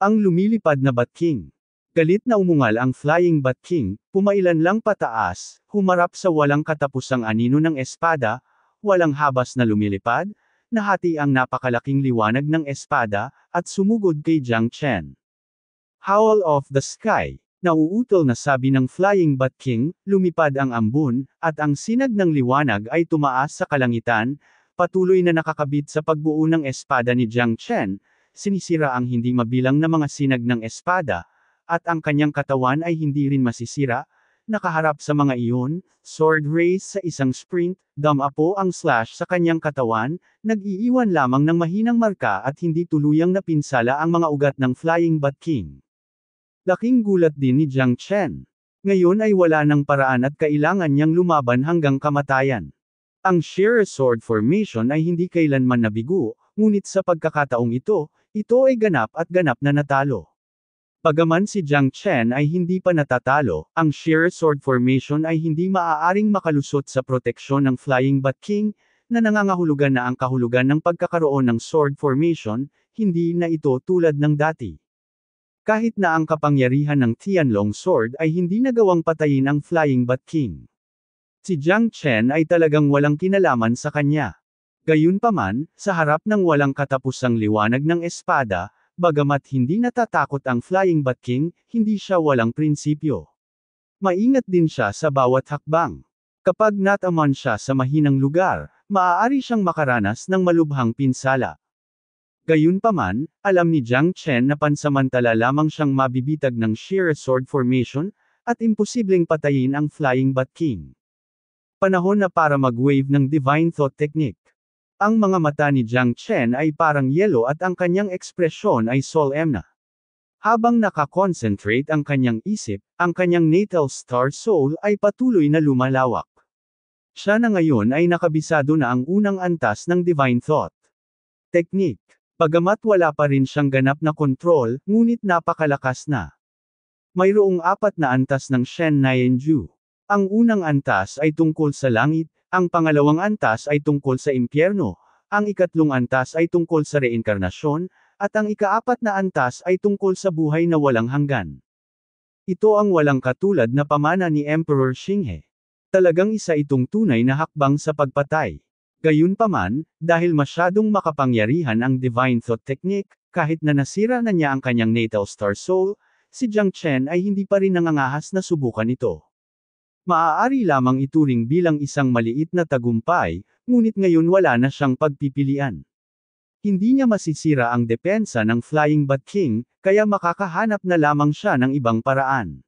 Ang lumilipad na Bat King. Galit na umungal ang Flying Bat King, pumailan lang pataas, humarap sa walang katapusang anino ng espada, walang habas na lumilipad, nahati ang napakalaking liwanag ng espada, at sumugod kay Jiang Chen. Howl of the Sky, nauutol na sabi ng Flying Bat King, lumipad ang ambon, at ang sinag ng liwanag ay tumaas sa kalangitan, patuloy na nakakabit sa pagbuo ng espada ni Jiang Chen, sinisira ang hindi mabilang na mga sinag ng espada, at ang kanyang katawan ay hindi rin masisira, nakaharap sa mga iyon, sword race sa isang sprint, damapo ang slash sa kanyang katawan, nag-iiwan lamang ng mahinang marka at hindi tuluyang napinsala ang mga ugat ng Flying Bat King. Laking gulat din ni Jiang Chen. Ngayon ay wala ng paraan at kailangan niyang lumaban hanggang kamatayan. Ang sheer sword formation ay hindi kailanman nabigo, ngunit sa pagkakataong ito, ito ay ganap at ganap na natalo. Pagaman si Jiang Chen ay hindi pa natatalo, ang sheer sword formation ay hindi maaaring makalusot sa proteksyon ng Flying Bat King, na nangangahulugan na ang kahulugan ng pagkakaroon ng sword formation, hindi na ito tulad ng dati. Kahit na ang kapangyarihan ng Tianlong Sword ay hindi nagawang patayin ang Flying Bat King. Si Jiang Chen ay talagang walang kinalaman sa kanya. Gayunpaman, sa harap ng walang katapusang liwanag ng espada, bagamat hindi natatakot ang Flying Bat King, hindi siya walang prinsipyo. Maingat din siya sa bawat hakbang. Kapag nataman siya sa mahinang lugar, maaari siyang makaranas ng malubhang pinsala. Gayunpaman, alam ni Jiang Chen na pansamantala lamang siyang mabibitag ng sheer sword formation, at imposibleng patayin ang Flying Bat King. Panahon na para mag-wave ng Divine Thought Technique. Ang mga mata ni Jiang Chen ay parang yelo at ang kanyang ekspresyon ay solemn na. Habang nakakonsentrate ang kanyang isip, ang kanyang natal star soul ay patuloy na lumalawak. Siya na ngayon ay nakabisado na ang unang antas ng divine thought. Technique. Pagamat wala pa rin siyang ganap na kontrol, ngunit napakalakas na. Mayroong apat na antas ng Shen Nianju. Ang unang antas ay tungkol sa langit, ang pangalawang antas ay tungkol sa impyerno, ang ikatlong antas ay tungkol sa reinkarnasyon, at ang ikaapat na antas ay tungkol sa buhay na walang hanggan. Ito ang walang katulad na pamana ni Emperor Shinghe. Talagang isa itong tunay na hakbang sa pagpatay. Gayunpaman, dahil masyadong makapangyarihan ang Divine Thought Technique, kahit na nasira na niya ang kanyang natal star soul, si Jiang Chen ay hindi pa rin nangangahas na subukan ito. Maaari lamang ituring bilang isang maliit na tagumpay, ngunit ngayon wala na siyang pagpipilian. Hindi niya masisira ang depensa ng Flying Bat King, kaya makakahanap na lamang siya ng ibang paraan.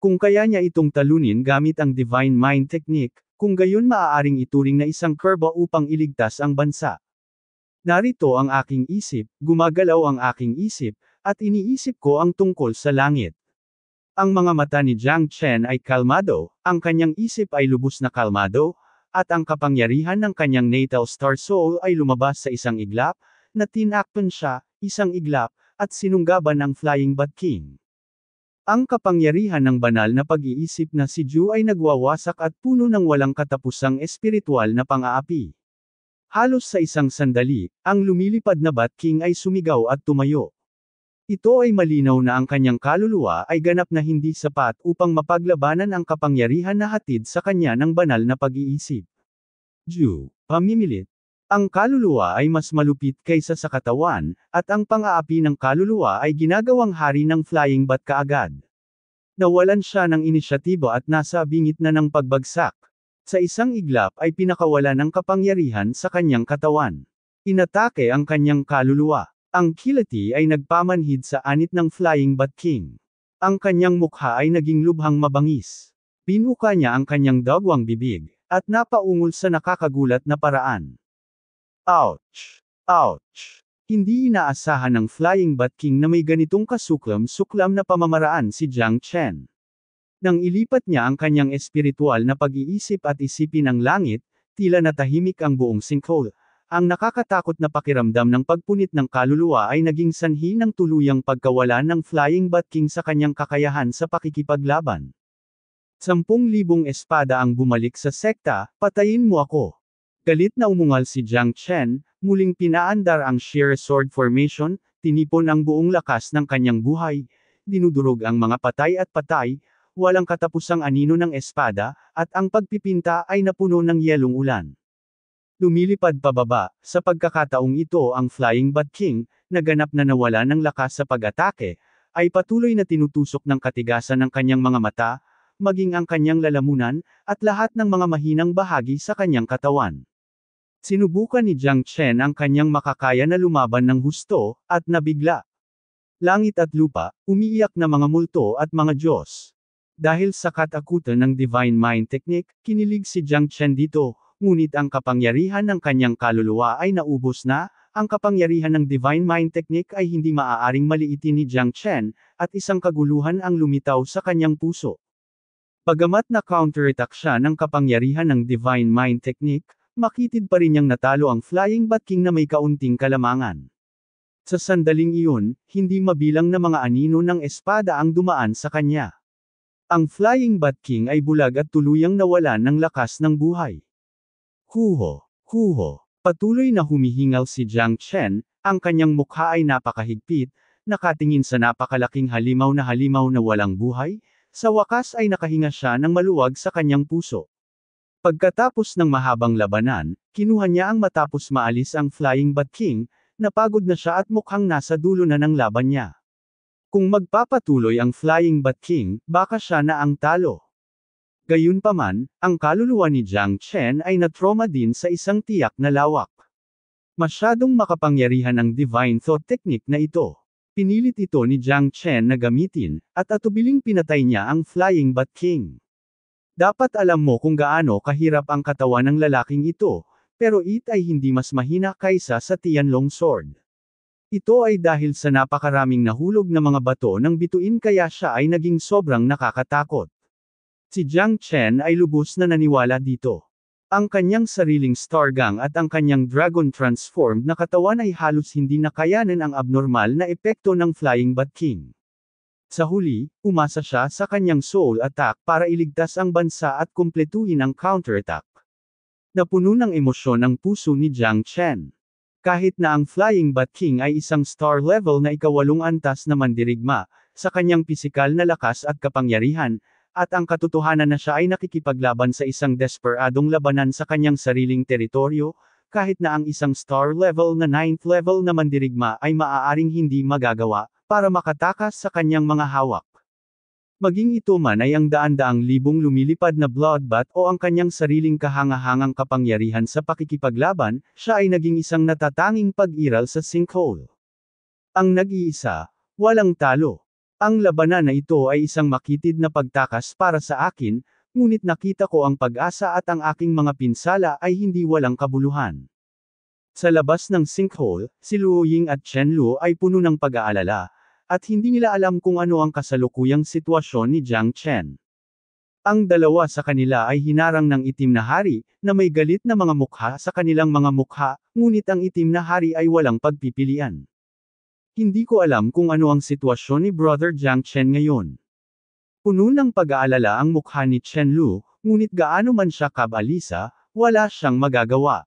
Kung kaya niya itong talunin gamit ang Divine Mind Technique, kung gayon maaaring ituring na isang kerbo upang iligtas ang bansa. Narito ang aking isip, gumagalaw ang aking isip, at iniisip ko ang tungkol sa langit. Ang mga mata ni Jiang Chen ay kalmado, ang kanyang isip ay lubos na kalmado, at ang kapangyarihan ng kanyang natal star soul ay lumabas sa isang iglap, na tinakpan siya, isang iglap, at sinunggaban ng Flying Bat King. Ang kapangyarihan ng banal na pag-iisip na si Ju ay nagwawasak at puno ng walang katapusang espiritual na pang-aapi. Halos sa isang sandali, ang lumilipad na Bat King ay sumigaw at tumayo. Ito ay malinaw na ang kanyang kaluluwa ay ganap na hindi sapat upang mapaglabanan ang kapangyarihan na hatid sa kanya ng banal na pag-iisip. Jew, pamimilit. Ang kaluluwa ay mas malupit kaysa sa katawan, at ang pang-aapi ng kaluluwa ay ginagawang hari ng flying bat kaagad. Nawalan siya ng inisyatibo at nasa bingit na ng pagbagsak. Sa isang iglap ay pinakawala ng kapangyarihan sa kanyang katawan. Inatake ang kanyang kaluluwa. Ang kilati ay nagpamanhid sa anit ng Flying Bat King. Ang kanyang mukha ay naging lubhang mabangis. Pinuka niya ang kanyang dagwang bibig, at napaungol sa nakakagulat na paraan. Ouch! Ouch! Hindi inaasahan ng Flying Bat King na may ganitong kasuklam-suklam na pamamaraan si Jiang Chen. Nang ilipat niya ang kanyang espiritual na pag-iisip at isipin ang langit, tila natahimik ang buong sinkhole, ang nakakatakot na pakiramdam ng pagpunit ng kaluluwa ay naging sanhi ng tuluyang pagkawala ng Flying Bat King sa kanyang kakayahan sa pakikipaglaban. Sampung libong espada ang bumalik sa sekta, patayin mo ako. Galit na umungal si Jiang Chen, muling pinaandar ang sheer sword formation, tinipon ang buong lakas ng kanyang buhay, dinudurog ang mga patay at patay, walang katapusang anino ng espada, at ang pagpipinta ay napuno ng yelong ulan. Lumilipad pababa, sa pagkakataong ito ang Flying Bat King, na ganap na nawala ng lakas sa pag-atake, ay patuloy na tinutusok ng katigasan ng kanyang mga mata, maging ang kanyang lalamunan, at lahat ng mga mahinang bahagi sa kanyang katawan. Sinubukan ni Jiang Chen ang kanyang makakaya na lumaban ng husto, at nabigla. Langit at lupa, umiiyak na mga multo at mga Diyos. Dahil sa katakutan ng Divine Mind Technique, kinilig si Jiang Chen dito, ngunit ang kapangyarihan ng kanyang kaluluwa ay naubos na, ang kapangyarihan ng Divine Mind Technique ay hindi maaaring maliitin ni Jiang Chen, at isang kaguluhan ang lumitaw sa kanyang puso. Pagamat na counterattack siya ng kapangyarihan ng Divine Mind Technique, makitid pa rin niyang natalo ang Flying Bat King na may kaunting kalamangan. Sa sandaling iyon, hindi mabilang na mga anino ng espada ang dumaan sa kanya. Ang Flying Bat King ay bulag at tuluyang nawalan ng lakas ng buhay. Huho, huho. Patuloy na humihingal si Jiang Chen, ang kanyang mukha ay napakahigpit, nakatingin sa napakalaking halimaw na halimaw na walang buhay, sa wakas ay nakahinga siya ng maluwag sa kanyang puso. Pagkatapos ng mahabang labanan, kinuha niya ang matapos maalis ang Flying Bat King, napagod na siya at mukhang nasa dulo na ng laban niya. Kung magpapatuloy ang Flying Bat King, baka siya na ang talo. Gayunpaman, ang kaluluwa ni Jiang Chen ay natroma din sa isang tiyak na lawak. Masyadong makapangyarihan ang divine thought technique na ito. Pinilit ito ni Jiang Chen na gamitin, at atubiling pinatay niya ang Flying Bat King. Dapat alam mo kung gaano kahirap ang katawan ng lalaking ito, pero it ay hindi mas mahina kaysa sa Tianlong Sword. Ito ay dahil sa napakaraming nahulog na mga bato ng bituin kaya siya ay naging sobrang nakakatakot. Si Jiang Chen ay lubos na naniwala dito. Ang kanyang sariling Star Gang at ang kanyang Dragon Transformed na katawan ay halos hindi nakayanan ang abnormal na epekto ng Flying Bat King. Sa huli, umasa siya sa kanyang soul attack para iligtas ang bansa at kumpletuhin ang counterattack. Napuno ng emosyon ang puso ni Jiang Chen. Kahit na ang Flying Bat King ay isang star level na ikawalong antas na mandirigma, sa kanyang pisikal na lakas at kapangyarihan, at ang katotohanan na siya ay nakikipaglaban sa isang desperadong labanan sa kanyang sariling teritoryo, kahit na ang isang star level na ninth level na mandirigma ay maaaring hindi magagawa, para makatakas sa kanyang mga hawak. Maging ito man ay ang daan-daang libong lumilipad na bloodbath o ang kanyang sariling kahangahangang kapangyarihan sa pakikipaglaban, siya ay naging isang natatanging pag-iral sa sinkhole. Ang nag-iisa, walang talo. Ang labanan na ito ay isang makitid na pagtakas para sa akin, ngunit nakita ko ang pag-asa at ang aking mga pinsala ay hindi walang kabuluhan. Sa labas ng sinkhole, si Luoying at Chen Lu ay puno ng pag-aalala, at hindi nila alam kung ano ang kasalukuyang sitwasyon ni Jiang Chen. Ang dalawa sa kanila ay hinarang ng itim na hari, na may galit na mga mukha sa kanilang mga mukha, ngunit ang itim na hari ay walang pagpipilian. Hindi ko alam kung ano ang sitwasyon ni Brother Jiang Chen ngayon. Puno ng pag-aalala ang mukha ni Chen Lu, ngunit gaano man siya kabalisa, wala siyang magagawa.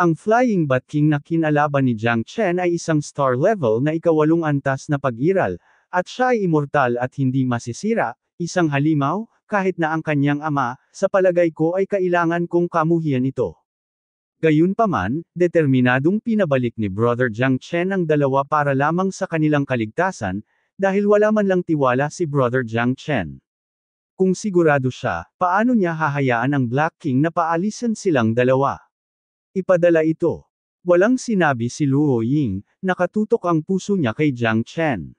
Ang Flying Bat King na kinalaban ni Jiang Chen ay isang star level na ikawalong antas na pag-iral, at siya ay immortal at hindi masisira, isang halimaw, kahit na ang kanyang ama, sa palagay ko ay kailangan kong kamuhian ito. Gayunpaman, determinadong pinabalik ni Brother Jiang Chen ang dalawa para lamang sa kanilang kaligtasan, dahil wala man lang tiwala si Brother Jiang Chen. Kung sigurado siya, paano niya hahayaan ang Black King na paalisan silang dalawa? Ipadala ito. Walang sinabi si Luo Ying, nakatutok ang puso niya kay Jiang Chen.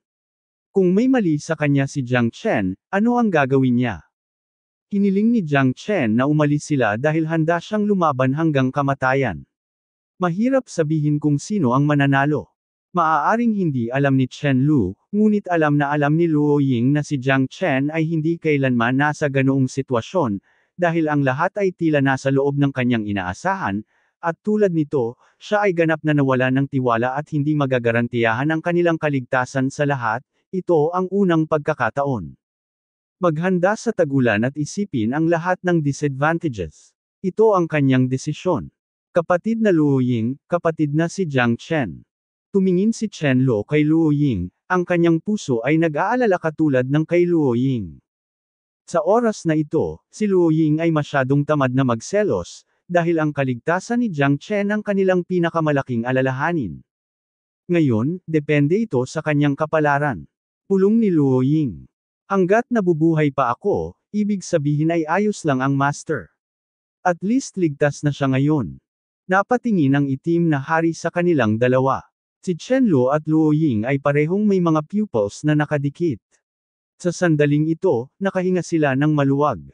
Kung may mali sa kanya si Jiang Chen, ano ang gagawin niya? Hiniling ni Jiang Chen na umalis sila dahil handa siyang lumaban hanggang kamatayan. Mahirap sabihin kung sino ang mananalo. Maaaring hindi alam ni Chen Lu, ngunit alam na alam ni Luo Ying na si Jiang Chen ay hindi kailanman nasa ganoong sitwasyon, dahil ang lahat ay tila nasa loob ng kanyang inaasahan, at tulad nito, siya ay ganap na nawala ng tiwala at hindi magagarantiyahan ang kanilang kaligtasan sa lahat, ito ang unang pagkakataon. Maghanda sa tagulan at isipin ang lahat ng disadvantages. Ito ang kanyang desisyon. Kapatid na Luo Ying, kapatid na si Jiang Chen. Tumingin si Chen Lo kay Luo Ying, ang kanyang puso ay nag-aalala katulad ng kay Luo Ying. Sa oras na ito, si Luo Ying ay masyadong tamad na magselos, dahil ang kaligtasan ni Jiang Chen ang kanilang pinakamalaking alalahanin. Ngayon, depende ito sa kanyang kapalaran. Pulong ni Luo Ying. Hanggat nabubuhay pa ako, ibig sabihin ay ayos lang ang master. At least ligtas na siya ngayon. Napatingin ang itim na hari sa kanilang dalawa. Si Chenlo at Luo Ying ay parehong may mga pupils na nakadikit. Sa sandaling ito, nakahinga sila ng maluwag.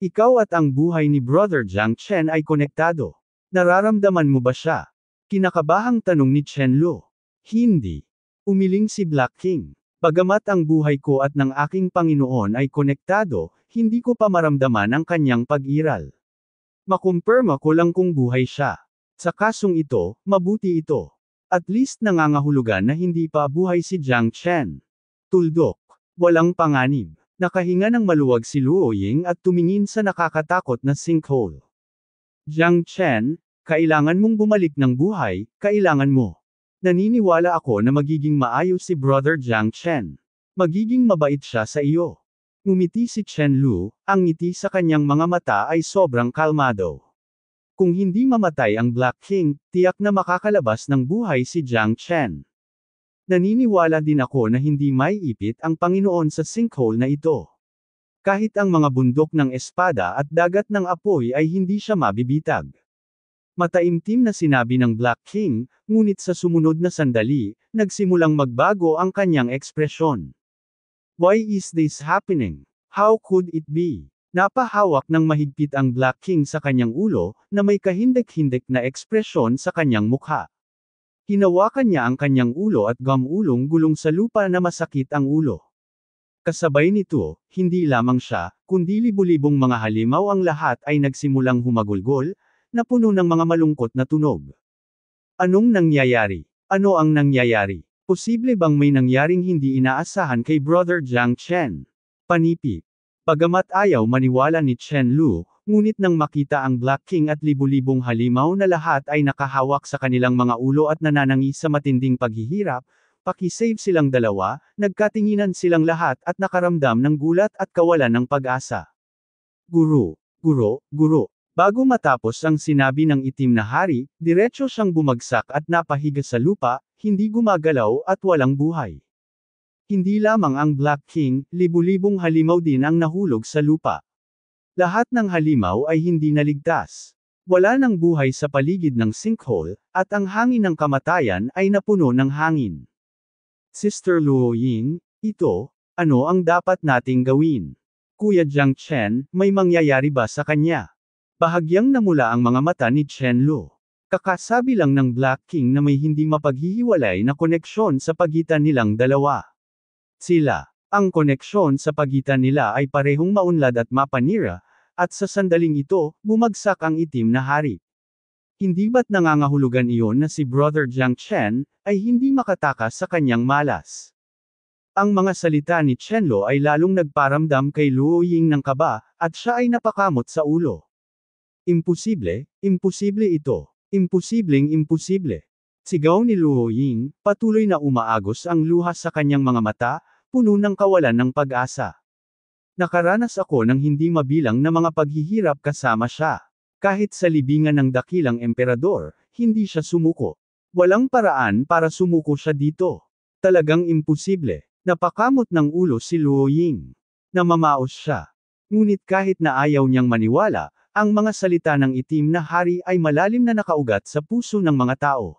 Ikaw at ang buhay ni Brother Jiang Chen ay konektado. Nararamdaman mo ba siya? Kinakabahang tanong ni Chenlo. Hindi. Umiling si Black King. Bagamat ang buhay ko at ng aking Panginoon ay konektado, hindi ko pa maramdaman ang kanyang pag-iral. Makumpirma ko lang kung buhay siya. Sa kasong ito, mabuti ito. At least nangangahulugan na hindi pa buhay si Jiang Chen. Tuldok. Walang panganib. Nakahinga ng maluwag si Luo Ying at tumingin sa nakakatakot na sinkhole. Jiang Chen, kailangan mong bumalik ng buhay, kailangan mo. Naniniwala ako na magiging maayos si Brother Jiang Chen. Magiging mabait siya sa iyo. Ngumiti si Chen Lu, ang ngiti sa kanyang mga mata ay sobrang kalmado. Kung hindi mamatay ang Black King, tiyak na makakalabas ng buhay si Jiang Chen. Naniniwala din ako na hindi may ipit ang Panginoon sa sinkhole na ito. Kahit ang mga bundok ng espada at dagat ng apoy ay hindi siya mabibitag. Mataimtim na sinabi ng Black King, ngunit sa sumunod na sandali, nagsimulang magbago ang kanyang ekspresyon. Why is this happening? How could it be? Napahawak ng mahigpit ang Black King sa kanyang ulo, na may kahindik-hindik na ekspresyon sa kanyang mukha. Hinawakan niya ang kanyang ulo at gamulong gulong sa lupa na masakit ang ulo. Kasabay nito, hindi lamang siya, kundi libu-libong mga halimaw ang lahat ay nagsimulang humagulgol, na puno ng mga malungkot na tunog. Anong nangyayari? Ano ang nangyayari? Posible bang may nangyaring hindi inaasahan kay Brother Jiang Chen? Panipi. Pagamat ayaw maniwala ni Chen Lu, ngunit nang makita ang Black King at libu-libong halimaw na lahat ay nakahawak sa kanilang mga ulo at nananangi sa matinding paghihirap, pakisave silang dalawa, nagkatinginan silang lahat at nakaramdam ng gulat at kawalan ng pag-asa. Guru, guro, guro, Bago matapos ang sinabi ng itim na hari, diretso siyang bumagsak at napahiga sa lupa, hindi gumagalaw at walang buhay. Hindi lamang ang Black King, libu-libong halimaw din ang nahulog sa lupa. Lahat ng halimaw ay hindi naligtas. Wala ng buhay sa paligid ng sinkhole, at ang hangin ng kamatayan ay napuno ng hangin. Sister Luo Ying, ito, ano ang dapat nating gawin? Kuya Jiang Chen, may mangyayari ba sa kanya? Bahagyang namula ang mga mata ni Chen Lu. Kakasabi lang ng Black King na may hindi mapaghihiwalay na koneksyon sa pagitan nilang dalawa. Sila, ang koneksyon sa pagitan nila ay parehong maunlad at mapanira, at sa sandaling ito, bumagsak ang itim na hari. Hindi ba't nangangahulugan iyon na si Brother Jiang Chen, ay hindi makatakas sa kanyang malas? Ang mga salita ni Chen Chenlo ay lalong nagparamdam kay Luo Ying ng kaba, at siya ay napakamot sa ulo. Imposible, imposible ito. Imposibleng imposible. Sigaw ni Luo Ying, patuloy na umaagos ang luha sa kanyang mga mata, puno ng kawalan ng pag-asa. Nakaranas ako ng hindi mabilang na mga paghihirap kasama siya. Kahit sa libingan ng dakilang emperador, hindi siya sumuko. Walang paraan para sumuko siya dito. Talagang imposible. Napakamot ng ulo si Luo Ying. Namamaos siya. Ngunit kahit na ayaw niyang maniwala, ang mga salita ng itim na hari ay malalim na nakaugat sa puso ng mga tao.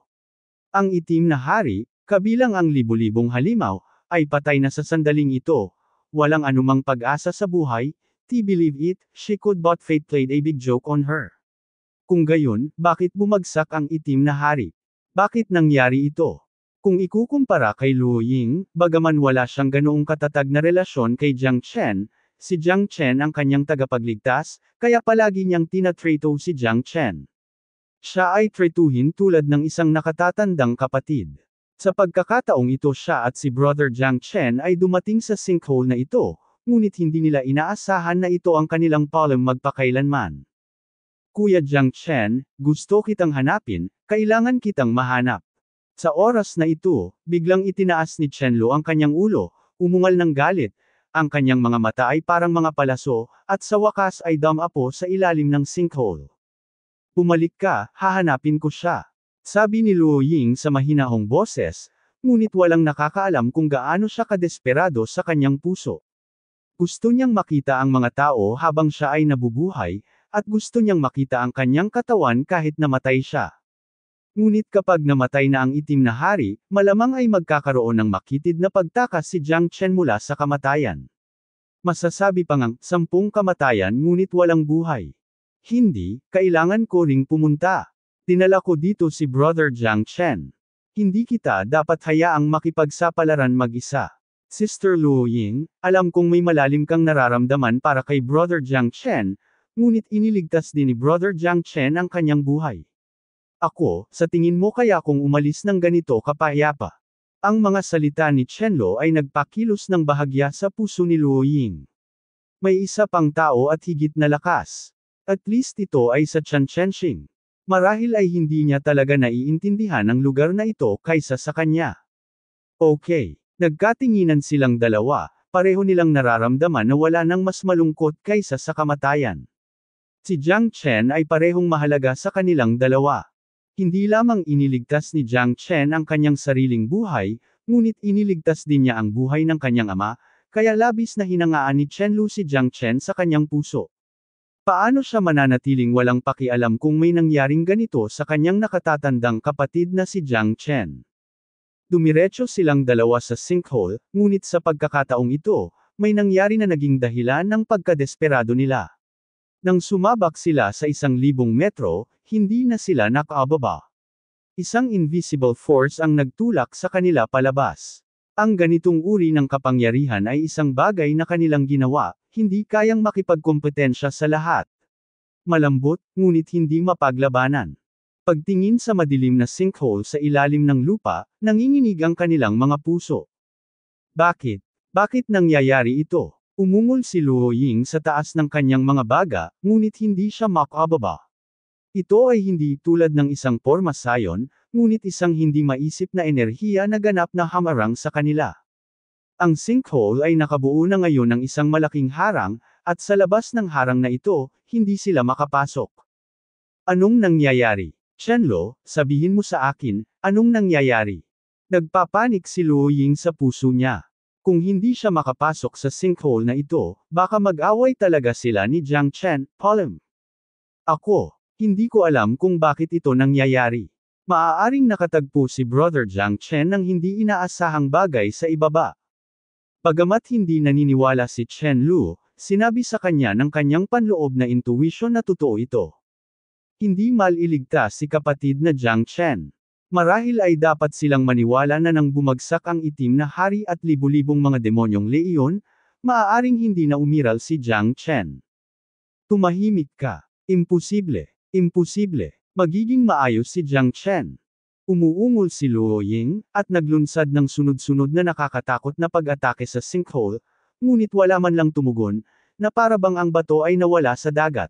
Ang itim na hari, kabilang ang libu-libong halimaw, ay patay na sa sandaling ito, walang anumang pag-asa sa buhay, T believe it, she could but fate played a big joke on her. Kung gayon, bakit bumagsak ang itim na hari? Bakit nangyari ito? Kung ikukumpara kay Luo Ying, bagaman wala siyang ganoong katatag na relasyon kay Jiang Chen, si Jiang Chen ang kanyang tagapagligtas, kaya palagi niyang tinatrato si Jiang Chen. Siya ay tretuhin tulad ng isang nakatatandang kapatid. Sa pagkakataong ito siya at si Brother Jiang Chen ay dumating sa sinkhole na ito, ngunit hindi nila inaasahan na ito ang kanilang palm magpakailanman. Kuya Jiang Chen, gusto kitang hanapin, kailangan kitang mahanap. Sa oras na ito, biglang itinaas ni Chen Lo ang kanyang ulo, umungal ng galit, ang kanyang mga mata ay parang mga palaso, at sa wakas ay damapo sa ilalim ng sinkhole. Pumalik ka, hahanapin ko siya. Sabi ni Luo Ying sa mahinahong boses, ngunit walang nakakaalam kung gaano siya kadesperado sa kanyang puso. Gusto niyang makita ang mga tao habang siya ay nabubuhay, at gusto niyang makita ang kanyang katawan kahit namatay siya. Ngunit kapag namatay na ang itim na hari, malamang ay magkakaroon ng makitid na pagtakas si Jiang Chen mula sa kamatayan. Masasabi pa ngang, sampung kamatayan ngunit walang buhay. Hindi, kailangan ko ring pumunta. Tinala ko dito si Brother Jiang Chen. Hindi kita dapat hayaang makipagsapalaran mag-isa. Sister Luo Ying, alam kong may malalim kang nararamdaman para kay Brother Jiang Chen, ngunit iniligtas din ni Brother Jiang Chen ang kanyang buhay. Ako, sa tingin mo kaya kung umalis ng ganito kapayapa? Ang mga salita ni Chen Chenlo ay nagpakilos ng bahagya sa puso ni Luo Ying. May isa pang tao at higit na lakas. At least ito ay sa Chan Chenxing. Marahil ay hindi niya talaga naiintindihan ang lugar na ito kaysa sa kanya. Okay. Nagkatinginan silang dalawa, pareho nilang nararamdaman na wala nang mas malungkot kaysa sa kamatayan. Si Jiang Chen ay parehong mahalaga sa kanilang dalawa. Hindi lamang iniligtas ni Jiang Chen ang kanyang sariling buhay, ngunit iniligtas din niya ang buhay ng kanyang ama, kaya labis na hinangaan ni Chen Lu si Jiang Chen sa kanyang puso. Paano siya mananatiling walang pakialam kung may nangyaring ganito sa kanyang nakatatandang kapatid na si Jiang Chen? Dumiretso silang dalawa sa sinkhole, ngunit sa pagkakataong ito, may nangyari na naging dahilan ng pagkadesperado nila. Nang sumabak sila sa isang libong metro, hindi na sila nakababa. Isang invisible force ang nagtulak sa kanila palabas. Ang ganitong uri ng kapangyarihan ay isang bagay na kanilang ginawa, hindi kayang makipagkompetensya sa lahat. Malambot, ngunit hindi mapaglabanan. Pagtingin sa madilim na sinkhole sa ilalim ng lupa, nanginginig ang kanilang mga puso. Bakit? Bakit nangyayari ito? Umungol si Luo Ying sa taas ng kanyang mga baga, ngunit hindi siya makababa. Ito ay hindi tulad ng isang forma sayon, ngunit isang hindi maisip na enerhiya na ganap na hamarang sa kanila. Ang sinkhole ay nakabuo na ngayon ng isang malaking harang, at sa labas ng harang na ito, hindi sila makapasok. Anong nangyayari? Chenlo, sabihin mo sa akin, anong nangyayari? Nagpapanik si Luo Ying sa puso niya. Kung hindi siya makapasok sa sinkhole na ito, baka mag-away talaga sila ni Jiang Chen, Polem. Ako, hindi ko alam kung bakit ito nangyayari. Maaaring nakatagpo si Brother Jiang Chen ng hindi inaasahang bagay sa ibaba. Pagamat hindi naniniwala si Chen Lu, sinabi sa kanya ng kanyang panloob na intuition na totoo ito. Hindi maliligtas si kapatid na Jiang Chen. Marahil ay dapat silang maniwala na nang bumagsak ang itim na hari at libu-libong mga demonyong leon, maaaring hindi na umiral si Jiang Chen. Tumahimik ka. Imposible. Imposible. Magiging maayos si Jiang Chen. Umuungol si Luo Ying, at naglunsad ng sunod-sunod na nakakatakot na pag-atake sa sinkhole, ngunit wala man lang tumugon, na parabang ang bato ay nawala sa dagat.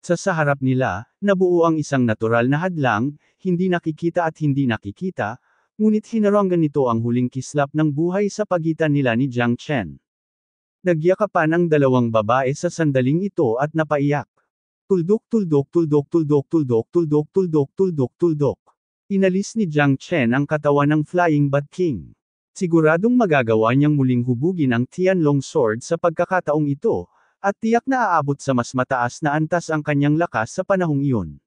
Sa saharap nila, nabuo ang isang natural na hadlang, hindi nakikita at hindi nakikita, ngunit hinaranggan nito ang huling kislap ng buhay sa pagitan nila ni Jiang Chen. Nagyakapan ang dalawang babae sa sandaling ito at napaiyak. Tuldok tuldok tuldok tuldok tuldok tuldok tuldok tuldok tuldok. Inalis ni Jiang Chen ang katawan ng Flying Bat King. Siguradong magagawa niyang muling hubugin ang Tianlong Sword sa pagkakataong ito, at tiyak na aabot sa mas mataas na antas ang kanyang lakas sa panahong iyon.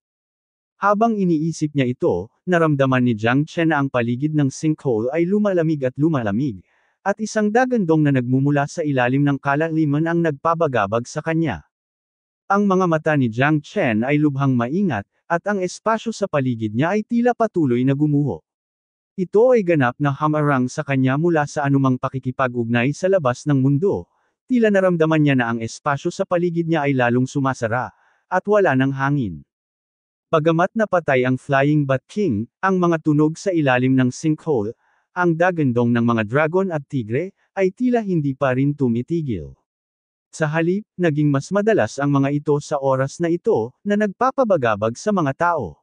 Habang iniisip niya ito, naramdaman ni Jiang Chen na ang paligid ng sinkhole ay lumalamig at lumalamig. At isang dagandong na nagmumula sa ilalim ng kalaliman ang nagpabagabag sa kanya. Ang mga mata ni Jiang Chen ay lubhang maingat, at ang espasyo sa paligid niya ay tila patuloy na gumuho. Ito ay ganap na hamarang sa kanya mula sa anumang pakikipag-ugnay sa labas ng mundo, Tila naramdaman niya na ang espasyo sa paligid niya ay lalong sumasara, at wala ng hangin. Pagamat napatay ang Flying Bat King, ang mga tunog sa ilalim ng sinkhole, ang dagandong ng mga dragon at tigre, ay tila hindi pa rin tumitigil. Sa halip, naging mas madalas ang mga ito sa oras na ito, na nagpapabagabag sa mga tao.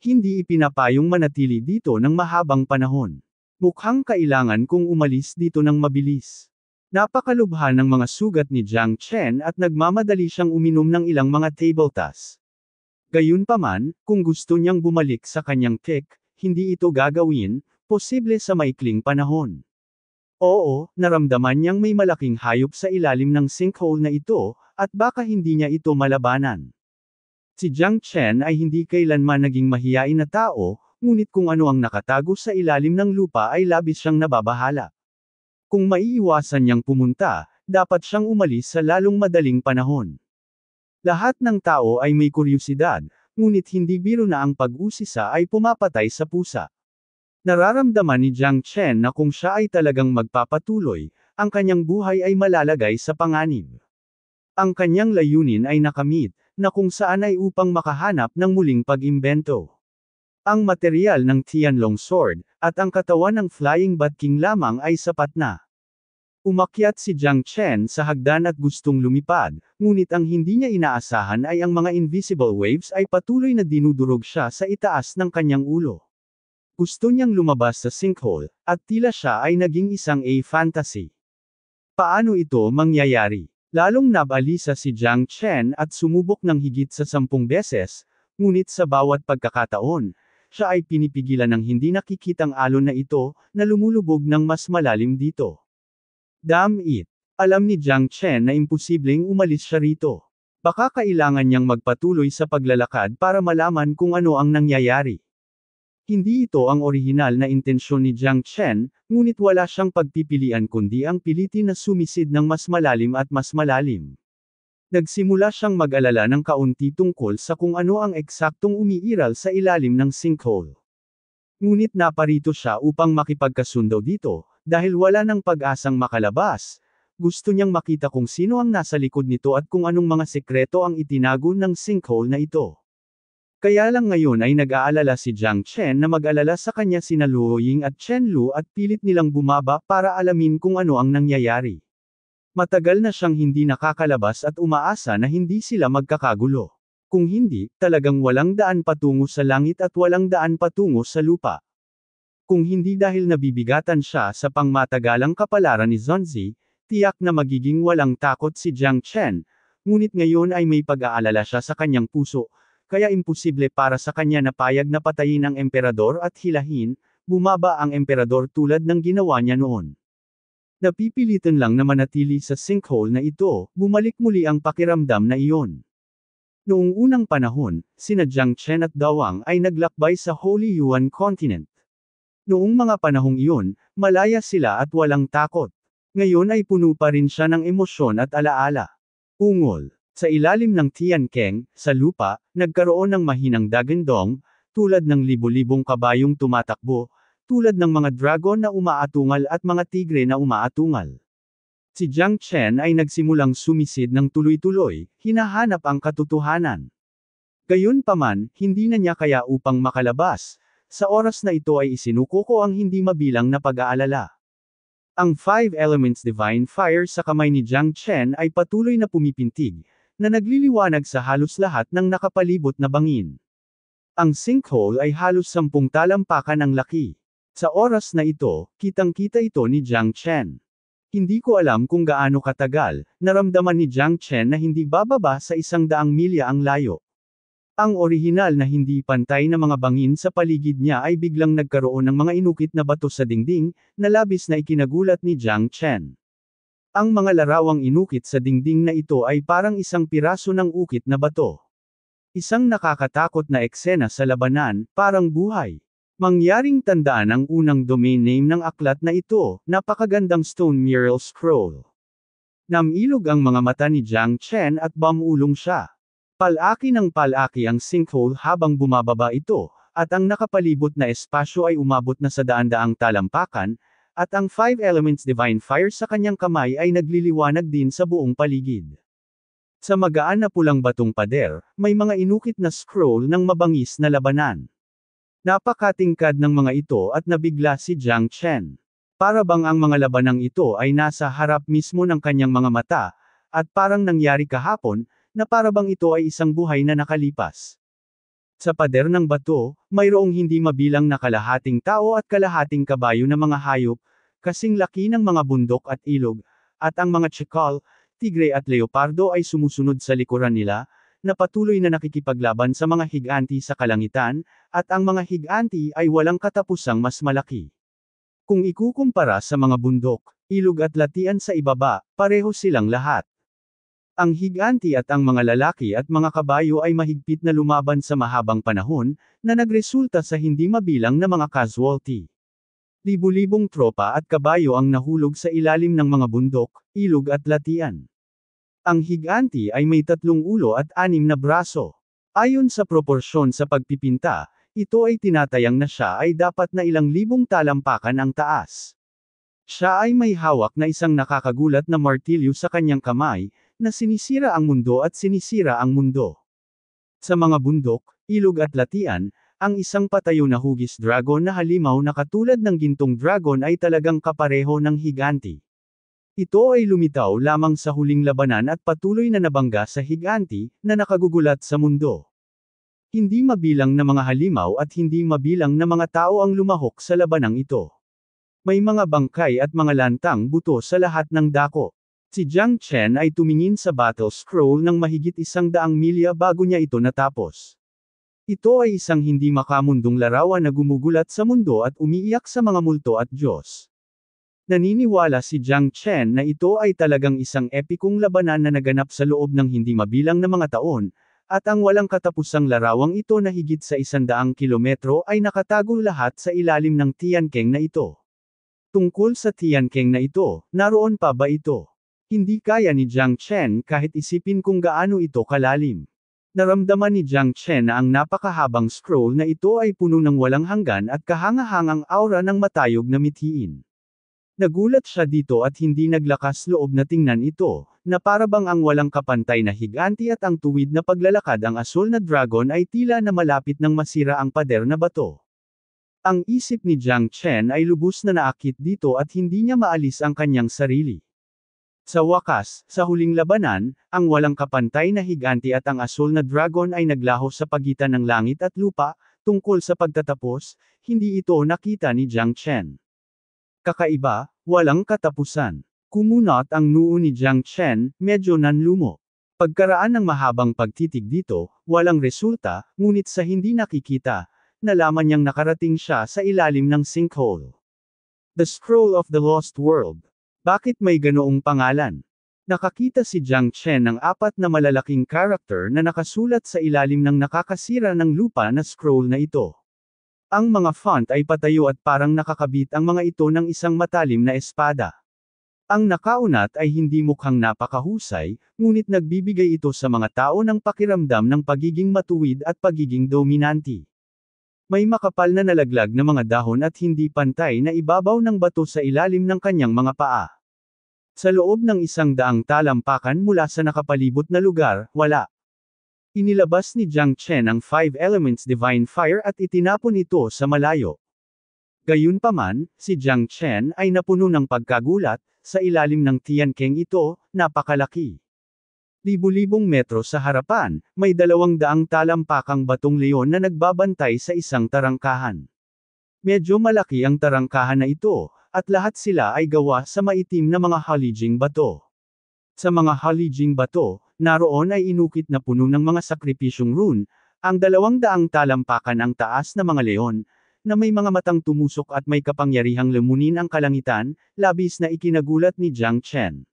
Hindi ipinapayong manatili dito ng mahabang panahon. Mukhang kailangan kong umalis dito ng mabilis. Napakalubha ng mga sugat ni Jiang Chen at nagmamadali siyang uminom ng ilang mga table tas. Gayunpaman, kung gusto niyang bumalik sa kanyang tek, hindi ito gagawin, posible sa maikling panahon. Oo, naramdaman niyang may malaking hayop sa ilalim ng sinkhole na ito, at baka hindi niya ito malabanan. Si Jiang Chen ay hindi kailanman naging mahiyain na tao, ngunit kung ano ang nakatago sa ilalim ng lupa ay labis siyang nababahala. Kung maiiwasan niyang pumunta, dapat siyang umalis sa lalong madaling panahon. Lahat ng tao ay may kuryusidad, ngunit hindi biro na ang pag-usisa ay pumapatay sa pusa. Nararamdaman ni Jiang Chen na kung siya ay talagang magpapatuloy, ang kanyang buhay ay malalagay sa panganib. Ang kanyang layunin ay nakamit, na kung saan ay upang makahanap ng muling pag-imbento. Ang material ng Tianlong Sword, at ang katawan ng Flying Bat King lamang ay sapat na. Umakyat si Jiang Chen sa hagdan at gustong lumipad, ngunit ang hindi niya inaasahan ay ang mga invisible waves ay patuloy na dinudurog siya sa itaas ng kanyang ulo. Gusto niyang lumabas sa sinkhole, at tila siya ay naging isang A-fantasy. Paano ito mangyayari? Lalong nabalisa si Jiang Chen at sumubok ng higit sa sampung beses, ngunit sa bawat pagkakataon, siya ay pinipigilan ng hindi nakikitang alon na ito, na lumulubog ng mas malalim dito. Damn it! Alam ni Jiang Chen na imposibleng umalis siya rito. Baka kailangan niyang magpatuloy sa paglalakad para malaman kung ano ang nangyayari. Hindi ito ang orihinal na intensyon ni Jiang Chen, ngunit wala siyang pagpipilian kundi ang pilitin na sumisid ng mas malalim at mas malalim. Nagsimula siyang mag-alala ng kaunti tungkol sa kung ano ang eksaktong umiiral sa ilalim ng sinkhole. Ngunit naparito siya upang makipagkasundo dito, dahil wala ng pag-asang makalabas, gusto niyang makita kung sino ang nasa likod nito at kung anong mga sekreto ang itinago ng sinkhole na ito. Kaya lang ngayon ay nag-aalala si Jiang Chen na mag-alala sa kanya sina Luo Ying at Chen Lu at pilit nilang bumaba para alamin kung ano ang nangyayari. Matagal na siyang hindi nakakalabas at umaasa na hindi sila magkakagulo. Kung hindi, talagang walang daan patungo sa langit at walang daan patungo sa lupa. Kung hindi dahil nabibigatan siya sa pangmatagalang kapalaran ni Zonzi, tiyak na magiging walang takot si Jiang Chen, ngunit ngayon ay may pag-aalala siya sa kanyang puso, kaya imposible para sa kanya na payag na patayin ang emperador at hilahin, bumaba ang emperador tulad ng ginawa niya noon. Napipilitan lang na manatili sa sinkhole na ito, bumalik muli ang pakiramdam na iyon. Noong unang panahon, sina Jiang Chen at Dawang ay naglakbay sa Holy Yuan Continent. Noong mga panahong iyon, malaya sila at walang takot. Ngayon ay puno pa rin siya ng emosyon at alaala. Ungol. Sa ilalim ng Tiankeng, sa lupa, nagkaroon ng mahinang dagendong, tulad ng libo-libong kabayong tumatakbo, tulad ng mga dragon na umaatungal at mga tigre na umaatungal. Si Jiang Chen ay nagsimulang sumisid ng tuloy-tuloy, hinahanap ang katotohanan. Gayunpaman, hindi na niya kaya upang makalabas, sa oras na ito ay isinuko ko ang hindi mabilang na pag-aalala. Ang Five Elements Divine Fire sa kamay ni Jiang Chen ay patuloy na pumipintig, na nagliliwanag sa halos lahat ng nakapalibot na bangin. Ang sinkhole ay halos sampung talampakan ang laki. Sa oras na ito, kitang-kita ito ni Jiang Chen. Hindi ko alam kung gaano katagal, naramdaman ni Jiang Chen na hindi bababa sa isang daang milya ang layo. Ang orihinal na hindi pantay na mga bangin sa paligid niya ay biglang nagkaroon ng mga inukit na bato sa dingding, na labis na ikinagulat ni Jiang Chen. Ang mga larawang inukit sa dingding na ito ay parang isang piraso ng ukit na bato. Isang nakakatakot na eksena sa labanan, parang buhay. Mangyaring tandaan ang unang domain name ng aklat na ito, napakagandang stone mural scroll. Namilog ang mga mata ni Jiang Chen at bamulong siya. Palaki ng palaki ang sinkhole habang bumababa ito, at ang nakapalibot na espasyo ay umabot na sa daan-daang talampakan, at ang Five Elements Divine Fire sa kanyang kamay ay nagliliwanag din sa buong paligid. Sa magaan na pulang batong pader, may mga inukit na scroll ng mabangis na labanan. Napakatingkad ng mga ito at nabigla si Jiang Chen. Para bang ang mga labanang ito ay nasa harap mismo ng kanyang mga mata, at parang nangyari kahapon, na para bang ito ay isang buhay na nakalipas. Sa pader ng bato, mayroong hindi mabilang na kalahating tao at kalahating kabayo na mga hayop, kasing laki ng mga bundok at ilog, at ang mga chikal, tigre at leopardo ay sumusunod sa likuran nila, na patuloy na nakikipaglaban sa mga higanti sa kalangitan, at ang mga higanti ay walang katapusang mas malaki. Kung ikukumpara sa mga bundok, ilog at latian sa ibaba, pareho silang lahat. Ang higanti at ang mga lalaki at mga kabayo ay mahigpit na lumaban sa mahabang panahon, na nagresulta sa hindi mabilang na mga casualty. Libu-libong tropa at kabayo ang nahulog sa ilalim ng mga bundok, ilog at latian. Ang higanti ay may tatlong ulo at anim na braso. Ayon sa proporsyon sa pagpipinta, ito ay tinatayang na siya ay dapat na ilang libong talampakan ang taas. Siya ay may hawak na isang nakakagulat na martilyo sa kanyang kamay, na sinisira ang mundo at sinisira ang mundo. Sa mga bundok, ilog at latian, ang isang patayo na hugis dragon na halimaw na katulad ng gintong dragon ay talagang kapareho ng higanti. Ito ay lumitaw lamang sa huling labanan at patuloy na nabangga sa higanti, na nakagugulat sa mundo. Hindi mabilang na mga halimaw at hindi mabilang na mga tao ang lumahok sa labanang ito. May mga bangkay at mga lantang buto sa lahat ng dako. Si Jiang Chen ay tumingin sa battle scroll ng mahigit isang daang milya bago niya ito natapos. Ito ay isang hindi makamundong larawan na gumugulat sa mundo at umiiyak sa mga multo at Diyos. Naniniwala si Jiang Chen na ito ay talagang isang epikong labanan na naganap sa loob ng hindi mabilang na mga taon, at ang walang katapusang larawang ito na higit sa isandaang kilometro ay nakatago lahat sa ilalim ng Tiankeng na ito. Tungkol sa Tiankeng na ito, naroon pa ba ito? Hindi kaya ni Jiang Chen kahit isipin kung gaano ito kalalim. Naramdaman ni Jiang Chen na ang napakahabang scroll na ito ay puno ng walang hanggan at kahangahangang aura ng matayog na mithiin. Nagulat siya dito at hindi naglakas loob na tingnan ito, na parabang ang walang kapantay na higanti at ang tuwid na paglalakad ang asul na dragon ay tila na malapit ng masira ang pader na bato. Ang isip ni Jiang Chen ay lubos na naakit dito at hindi niya maalis ang kanyang sarili. Sa wakas, sa huling labanan, ang walang kapantay na higanti at ang asul na dragon ay naglaho sa pagitan ng langit at lupa, tungkol sa pagtatapos, hindi ito nakita ni Jiang Chen. Kakaiba, walang katapusan. Kumunot ang noo ni Jiang Chen, medyo nanlumo. Pagkaraan ng mahabang pagtitig dito, walang resulta, ngunit sa hindi nakikita, nalaman niyang nakarating siya sa ilalim ng sinkhole. The Scroll of the Lost World. Bakit may ganoong pangalan? Nakakita si Jiang Chen ng apat na malalaking karakter na nakasulat sa ilalim ng nakakasira ng lupa na scroll na ito. Ang mga font ay patayo at parang nakakabit ang mga ito ng isang matalim na espada. Ang nakaunat ay hindi mukhang napakahusay, ngunit nagbibigay ito sa mga tao ng pakiramdam ng pagiging matuwid at pagiging dominante. May makapal na nalaglag na mga dahon at hindi pantay na ibabaw ng bato sa ilalim ng kanyang mga paa. Sa loob ng isang daang talampakan mula sa nakapalibot na lugar, wala. Inilabas ni Jiang Chen ang Five Elements Divine Fire at itinapon ito sa malayo. Gayunpaman, si Jiang Chen ay napuno ng pagkagulat, sa ilalim ng Tiankeng ito, napakalaki. Libu-libong metro sa harapan, may dalawang daang talampakang batong leon na nagbabantay sa isang tarangkahan. Medyo malaki ang tarangkahan na ito, at lahat sila ay gawa sa maitim na mga halijing bato. Sa mga halijing bato, Naroon ay inukit na puno ng mga sakripisyong rune, ang dalawang daang talampakan ang taas na mga leon, na may mga matang tumusok at may kapangyarihang lumunin ang kalangitan, labis na ikinagulat ni Jiang Chen.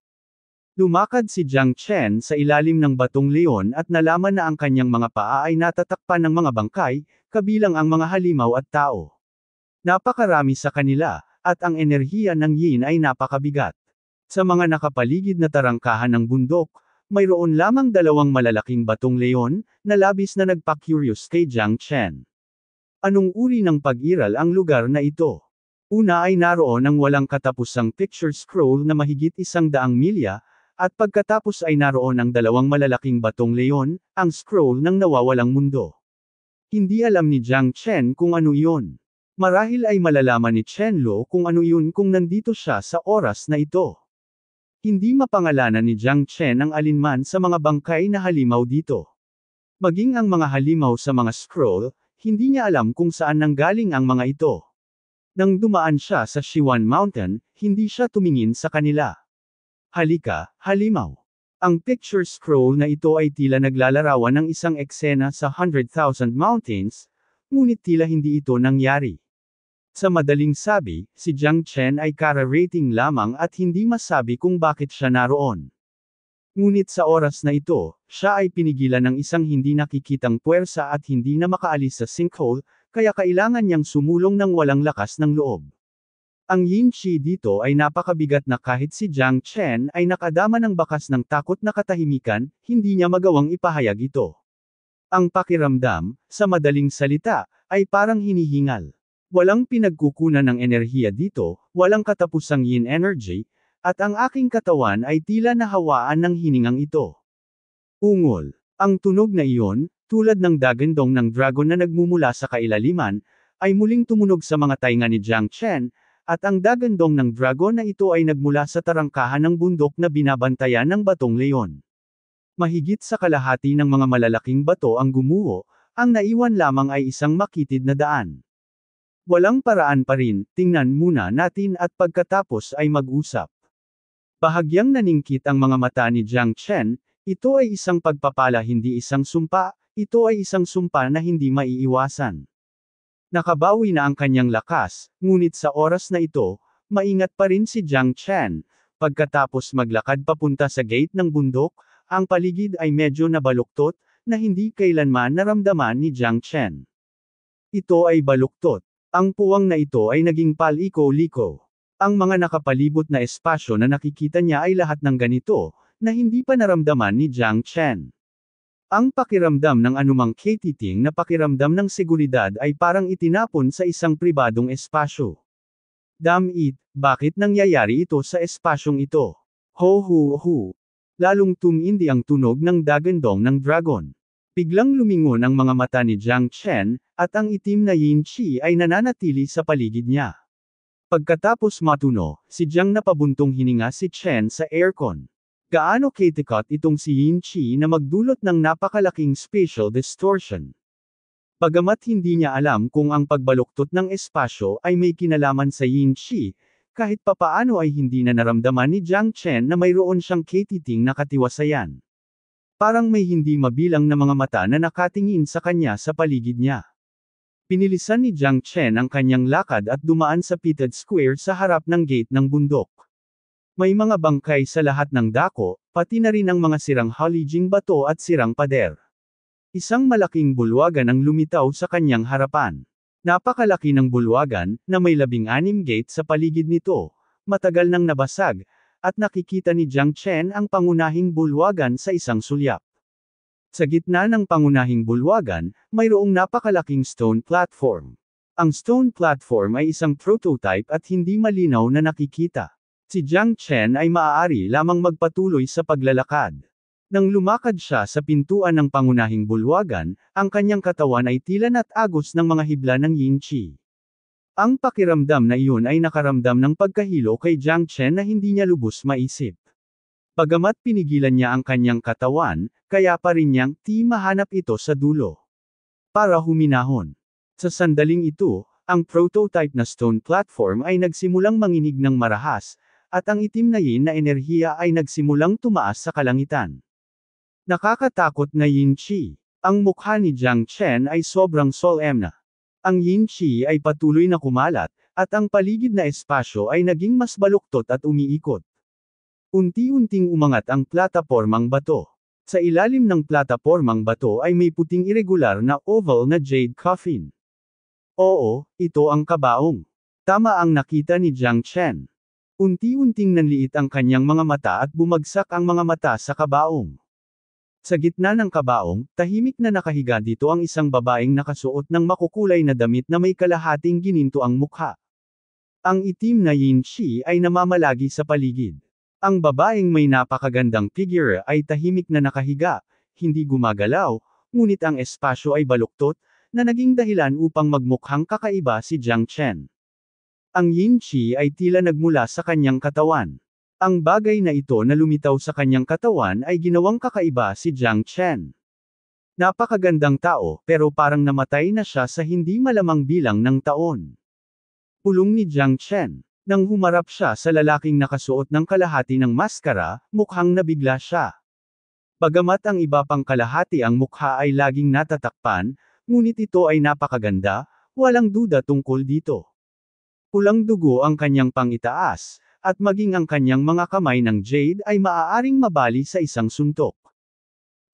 Lumakad si Jiang Chen sa ilalim ng batong leon at nalaman na ang kanyang mga paa ay natatakpan ng mga bangkay, kabilang ang mga halimaw at tao. Napakarami sa kanila, at ang enerhiya ng yin ay napakabigat. Sa mga nakapaligid na tarangkahan ng bundok, mayroon lamang dalawang malalaking batong leon, na labis na nagpa-curious kay Jiang Chen. Anong uri ng pag-iral ang lugar na ito? Una ay naroon ang walang katapusang picture scroll na mahigit isang daang milya, at pagkatapos ay naroon ang dalawang malalaking batong leon, ang scroll ng nawawalang mundo. Hindi alam ni Jiang Chen kung ano iyon. Marahil ay malalaman ni Chen Lo kung ano iyon kung nandito siya sa oras na ito. Hindi mapangalanan ni Jiang Chen ang alinman sa mga bangkay na halimaw dito. Maging ang mga halimaw sa mga scroll, hindi niya alam kung saan nanggaling ang mga ito. Nang dumaan siya sa Xiwan Mountain, hindi siya tumingin sa kanila. Halika, halimaw. Ang picture scroll na ito ay tila naglalarawan ng isang eksena sa 100,000 Mountains, ngunit tila hindi ito nangyari. Sa madaling sabi, si Jiang Chen ay kara-rating lamang at hindi masabi kung bakit siya naroon. Ngunit sa oras na ito, siya ay pinigilan ng isang hindi nakikitang puwersa at hindi na makaalis sa sinkhole, kaya kailangan niyang sumulong ng walang lakas ng loob. Ang yin chi dito ay napakabigat na kahit si Jiang Chen ay nakadama ng bakas ng takot na katahimikan, hindi niya magawang ipahayag ito. Ang pakiramdam, sa madaling salita, ay parang hinihingal. Walang pinagkukunan ng enerhiya dito, walang katapusang yin energy, at ang aking katawan ay tila nahawaan ng hiningang ito. Ungol. Ang tunog na iyon, tulad ng dagandong ng dragon na nagmumula sa kailaliman, ay muling tumunog sa mga tainga ni Jiang Chen, at ang dagandong ng dragon na ito ay nagmula sa tarangkahan ng bundok na binabantayan ng batong leon. Mahigit sa kalahati ng mga malalaking bato ang gumuo, ang naiwan lamang ay isang makitid na daan. Walang paraan pa rin, tingnan muna natin at pagkatapos ay mag-usap. Bahagyang naningkit ang mga mata ni Jiang Chen, ito ay isang pagpapala hindi isang sumpa, ito ay isang sumpa na hindi maiiwasan. Nakabawi na ang kanyang lakas, ngunit sa oras na ito, maingat pa rin si Jiang Chen. Pagkatapos maglakad papunta sa gate ng bundok, ang paligid ay medyo nabaluktot, na hindi kailanman naramdaman ni Jiang Chen. Ito ay baluktot. Ang puwang na ito ay naging paliko-liko. Ang mga nakapalibot na espasyo na nakikita niya ay lahat ng ganito, na hindi pa naramdaman ni Jiang Chen. Ang pakiramdam ng anumang katiting na pakiramdam ng seguridad ay parang itinapon sa isang pribadong espasyo. Damn it, bakit nangyayari ito sa espasyong ito? Ho ho ho. Lalong tumindi ang tunog ng dagandong ng dragon. Biglang lumingon ang mga mata ni Jiang Chen, at ang itim na Yin Chi ay nananatili sa paligid niya. Pagkatapos matuno, si Jiang napabuntong hininga si Chen sa aircon. Gaano kitikot itong si Yin Chi na magdulot ng napakalaking spatial distortion. Bagamat hindi niya alam kung ang pagbaluktot ng espasyo ay may kinalaman sa Yin Chi, kahit papaano ay hindi na naramdaman ni Jiang Chen na mayroon siyang katiting na katiwasayan. Parang may hindi mabilang na mga mata na nakatingin sa kanya sa paligid niya. Pinilisan ni Jiang Chen ang kanyang lakad at dumaan sa pitted square sa harap ng gate ng bundok. May mga bangkay sa lahat ng dako, pati na rin ang mga sirang halijing bato at sirang pader. Isang malaking bulwagan ang lumitaw sa kanyang harapan. Napakalaki ng bulwagan, na may labing anim gate sa paligid nito, matagal nang nabasag, at nakikita ni Jiang Chen ang pangunahing bulwagan sa isang sulyap. Sa gitna ng pangunahing bulwagan, mayroong napakalaking stone platform. Ang stone platform ay isang prototype at hindi malinaw na nakikita. Si Jiang Chen ay maaari lamang magpatuloy sa paglalakad. Nang lumakad siya sa pintuan ng pangunahing bulwagan, ang kanyang katawan ay tila natagos ng mga hibla ng yin chi. Ang pakiramdam na iyon ay nakaramdam ng pagkahilo kay Jiang Chen na hindi niya lubos maisip. Pagamat pinigilan niya ang kanyang katawan, kaya pa rin niyang ti mahanap ito sa dulo. Para huminahon. Sa sandaling ito, ang prototype na stone platform ay nagsimulang manginig ng marahas, at ang itim na yin na enerhiya ay nagsimulang tumaas sa kalangitan. Nakakatakot na yin chi. Ang mukha ni Jiang Chen ay sobrang solemn na. Ang yin chi ay patuloy na kumalat, at ang paligid na espasyo ay naging mas baluktot at umiikot. Unti-unting umangat ang platapormang bato. Sa ilalim ng platapormang bato ay may puting irregular na oval na jade coffin. Oo, ito ang kabaong. Tama ang nakita ni Jiang Chen. Unti-unting nanliit ang kanyang mga mata at bumagsak ang mga mata sa kabaong. Sa gitna ng kabaong, tahimik na nakahiga dito ang isang babaeng nakasuot ng makukulay na damit na may kalahating gininto ang mukha. Ang itim na Yin Shi ay namamalagi sa paligid. Ang babaeng may napakagandang figure ay tahimik na nakahiga, hindi gumagalaw, ngunit ang espasyo ay baluktot, na naging dahilan upang magmukhang kakaiba si Jiang Chen. Ang Yin Shi ay tila nagmula sa kanyang katawan. Ang bagay na ito na lumitaw sa kanyang katawan ay ginawang kakaiba si Jiang Chen. Napakagandang tao, pero parang namatay na siya sa hindi malamang bilang ng taon. Pulong ni Jiang Chen. Nang humarap siya sa lalaking nakasuot ng kalahati ng maskara, mukhang nabigla siya. Bagamat ang iba pang kalahati ang mukha ay laging natatakpan, ngunit ito ay napakaganda, walang duda tungkol dito. Pulang dugo ang kanyang pangitaas, at maging ang kanyang mga kamay ng jade ay maaaring mabali sa isang suntok.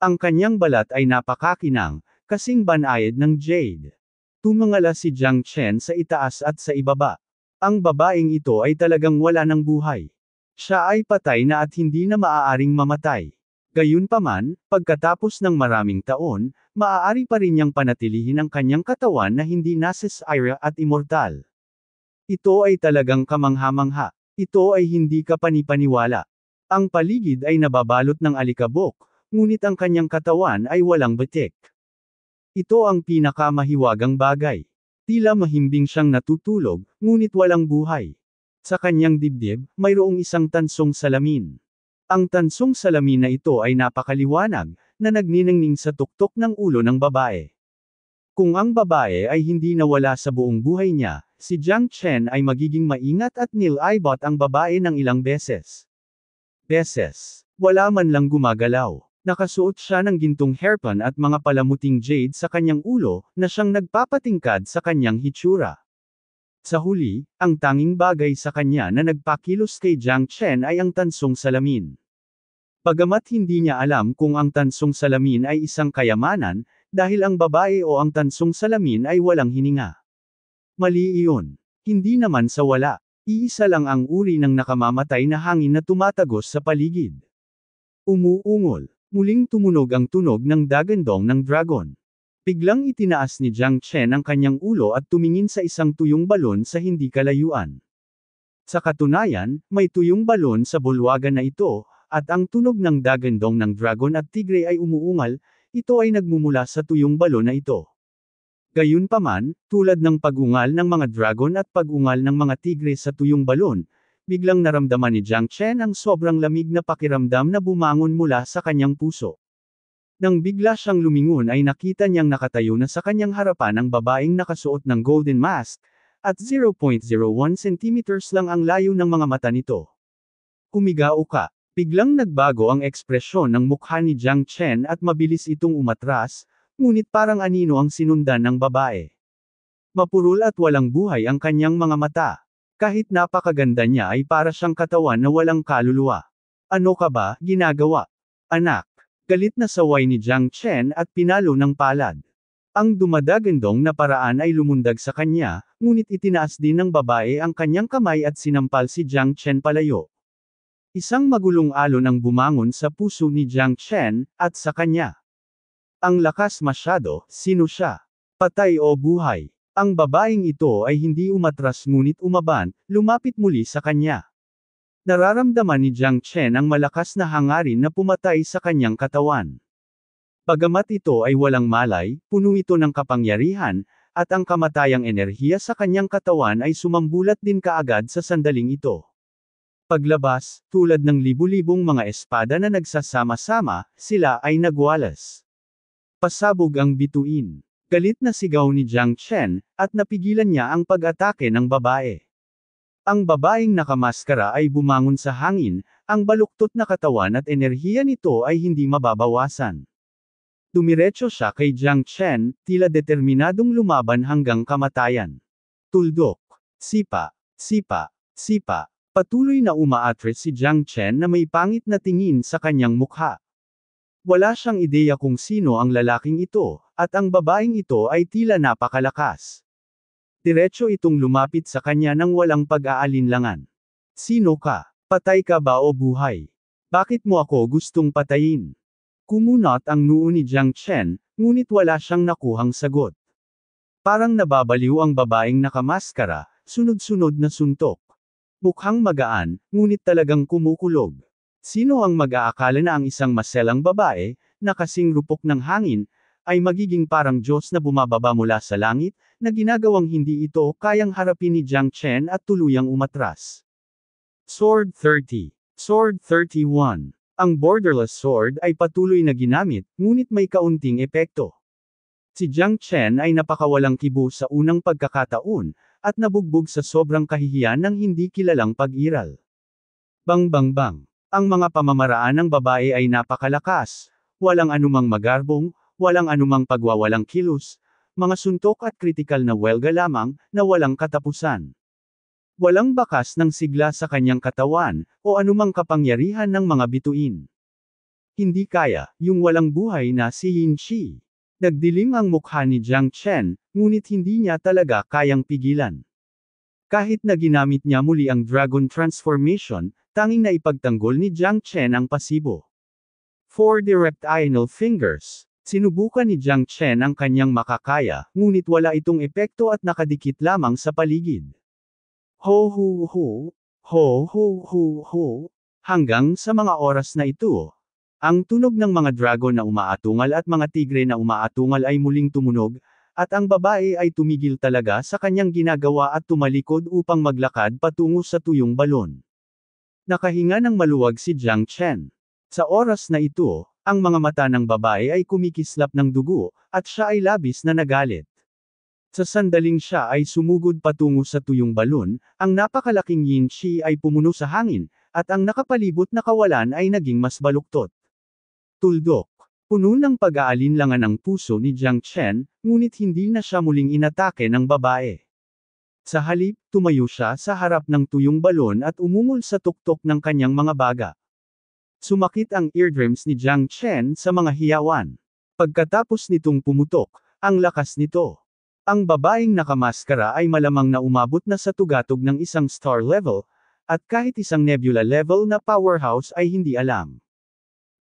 Ang kanyang balat ay napakakinang, kasing banayad ng jade. Tumangala si Jiang Chen sa itaas at sa ibaba. Ang babaeng ito ay talagang wala ng buhay. Siya ay patay na at hindi na maaaring mamatay. Gayunpaman, pagkatapos ng maraming taon, maaari pa rin niyang panatilihin ang kanyang katawan na hindi nasesira at immortal. Ito ay talagang kamangha-mangha. Ito ay hindi kapanipaniwala. Ang paligid ay nababalot ng alikabok, ngunit ang kanyang katawan ay walang betik. Ito ang pinakamahiwagang bagay. Tila mahimbing siyang natutulog, ngunit walang buhay. Sa kanyang dibdib, mayroong isang tansong salamin. Ang tansong salamin na ito ay napakaliwanag, na nagniningning sa tuktok ng ulo ng babae. Kung ang babae ay hindi nawala sa buong buhay niya, si Jiang Chen ay magiging maingat at nil-ibot ang babae ng ilang beses. Beses. Wala man lang gumagalaw. Nakasuot siya ng gintong hairpin at mga palamuting jade sa kanyang ulo, na siyang nagpapatingkad sa kanyang hitsura. Sa huli, ang tanging bagay sa kanya na nagpakilos kay Jiang Chen ay ang tansong salamin. Bagamat hindi niya alam kung ang tansong salamin ay isang kayamanan, dahil ang babae o ang tansong salamin ay walang hininga. Mali iyon. Hindi naman sa wala. Iisa lang ang uri ng nakamamatay na hangin na tumatagos sa paligid. Umuungol. Muling tumunog ang tunog ng dagandong ng dragon. Biglang itinaas ni Jiang Chen ang kanyang ulo at tumingin sa isang tuyong balon sa hindi kalayuan. Sa katunayan, may tuyong balon sa bulwagan na ito, at ang tunog ng dagandong ng dragon at tigre ay umuungal, ito ay nagmumula sa tuyong balon na ito. Gayunpaman, tulad ng pagungal ng mga dragon at pagungal ng mga tigre sa tuyong balon, biglang naramdaman ni Jiang Chen ang sobrang lamig na pakiramdam na bumangon mula sa kanyang puso. Nang bigla siyang lumingon ay nakita niyang nakatayo na sa kanyang harapan ang babaeng nakasuot ng golden mask, at 0.01 centimeters lang ang layo ng mga mata nito. Kumigao ka, biglang nagbago ang ekspresyon ng mukha ni Jiang Chen at mabilis itong umatras, Ngunit parang anino ang sinundan ng babae. Mapurul at walang buhay ang kanyang mga mata. Kahit napakaganda niya ay para siyang katawan na walang kaluluwa. Ano ka ba, ginagawa? Anak. Galit na saway ni Jiang Chen at pinalo ng palad. Ang dumadagendong na paraan ay lumundag sa kanya, ngunit itinaas din ng babae ang kanyang kamay at sinampal si Jiang Chen palayo. Isang magulong alon ang bumangon sa puso ni Jiang Chen, at sa kanya. Ang lakas masyado, sino siya? Patay o buhay? Ang babaeng ito ay hindi umatras ngunit umaban, lumapit muli sa kanya. Nararamdaman ni Jiang Chen ang malakas na hangarin na pumatay sa kanyang katawan. Bagamat ito ay walang malay, puno ito ng kapangyarihan, at ang kamatayang enerhiya sa kanyang katawan ay sumambulat din kaagad sa sandaling ito. Paglabas, tulad ng libu-libong mga espada na nagsasama-sama, sila ay nagwalas. Pasabog ang bituin. Galit na sigaw ni Jiang Chen, at napigilan niya ang pag-atake ng babae. Ang babaeng nakamaskara ay bumangon sa hangin, ang baluktot na katawan at enerhiya nito ay hindi mababawasan. Dumiretso siya kay Jiang Chen, tila determinadong lumaban hanggang kamatayan. Tuldok, sipa, sipa, sipa, patuloy na umaatras si Jiang Chen na may pangit na tingin sa kanyang mukha. Wala siyang ideya kung sino ang lalaking ito, at ang babaeng ito ay tila napakalakas. Diretso itong lumapit sa kanya nang walang pag-aalinlangan. Sino ka? Patay ka ba o buhay? Bakit mo ako gustong patayin? Kumunot ang noo ni Jiang Chen, ngunit wala siyang nakuhang sagot. Parang nababaliw ang babaeng nakamaskara, sunod-sunod na suntok. Mukhang magaan, ngunit talagang kumukulog. Sino ang mag-aakala na ang isang maselang babae, na kasing rupok ng hangin, ay magiging parang Diyos na bumababa mula sa langit, na ginagawang hindi ito kayang harapin ni Jiang Chen at tuluyang umatras. Sword 30 Sword 31 Ang borderless sword ay patuloy na ginamit, ngunit may kaunting epekto. Si Jiang Chen ay napakawalang kibo sa unang pagkakataon, at nabugbog sa sobrang kahihiyan ng hindi kilalang pag-iral. Bang bang bang! Ang mga pamamaraan ng babae ay napakalakas, walang anumang magarbong, walang anumang pagwawalang kilos, mga suntok at kritikal na welga lamang, na walang katapusan. Walang bakas ng sigla sa kanyang katawan, o anumang kapangyarihan ng mga bituin. Hindi kaya, yung walang buhay na si Yin Shi. Nagdilim ang mukha ni Jiang Chen, ngunit hindi niya talaga kayang pigilan. Kahit na ginamit niya muli ang Dragon Transformation, Tanging na ipagtanggol ni Jiang Chen ang pasibo. 4 direct ional fingers. Sinubukan ni Jiang Chen ang kanyang makakaya, ngunit wala itong epekto at nakadikit lamang sa paligid. Ho ho ho, ho ho ho ho, hanggang sa mga oras na ito. Ang tunog ng mga dragon na umaatungal at mga tigre na umaatungal ay muling tumunog, at ang babae ay tumigil talaga sa kanyang ginagawa at tumalikod upang maglakad patungo sa tuyong balon. Nakahinga ng maluwag si Jiang Chen. Sa oras na ito, ang mga mata ng babae ay kumikislap ng dugo, at siya ay labis na nagalit. Sa sandaling siya ay sumugod patungo sa tuyong balon, ang napakalaking yin chi ay pumuno sa hangin, at ang nakapalibot na kawalan ay naging mas baluktot. Tuldok. Puno ng pag-aalinlangan ang puso ni Jiang Chen, ngunit hindi na siya muling inatake ng babae. Sa halip, tumayo siya sa harap ng tuyong balon at umungol sa tuktok ng kanyang mga baga. Sumakit ang eardrums ni Jiang Chen sa mga hiyawan. Pagkatapos nitong pumutok, ang lakas nito. Ang babaeng nakamaskara ay malamang na umabot na sa tugatog ng isang star level, at kahit isang nebula level na powerhouse ay hindi alam.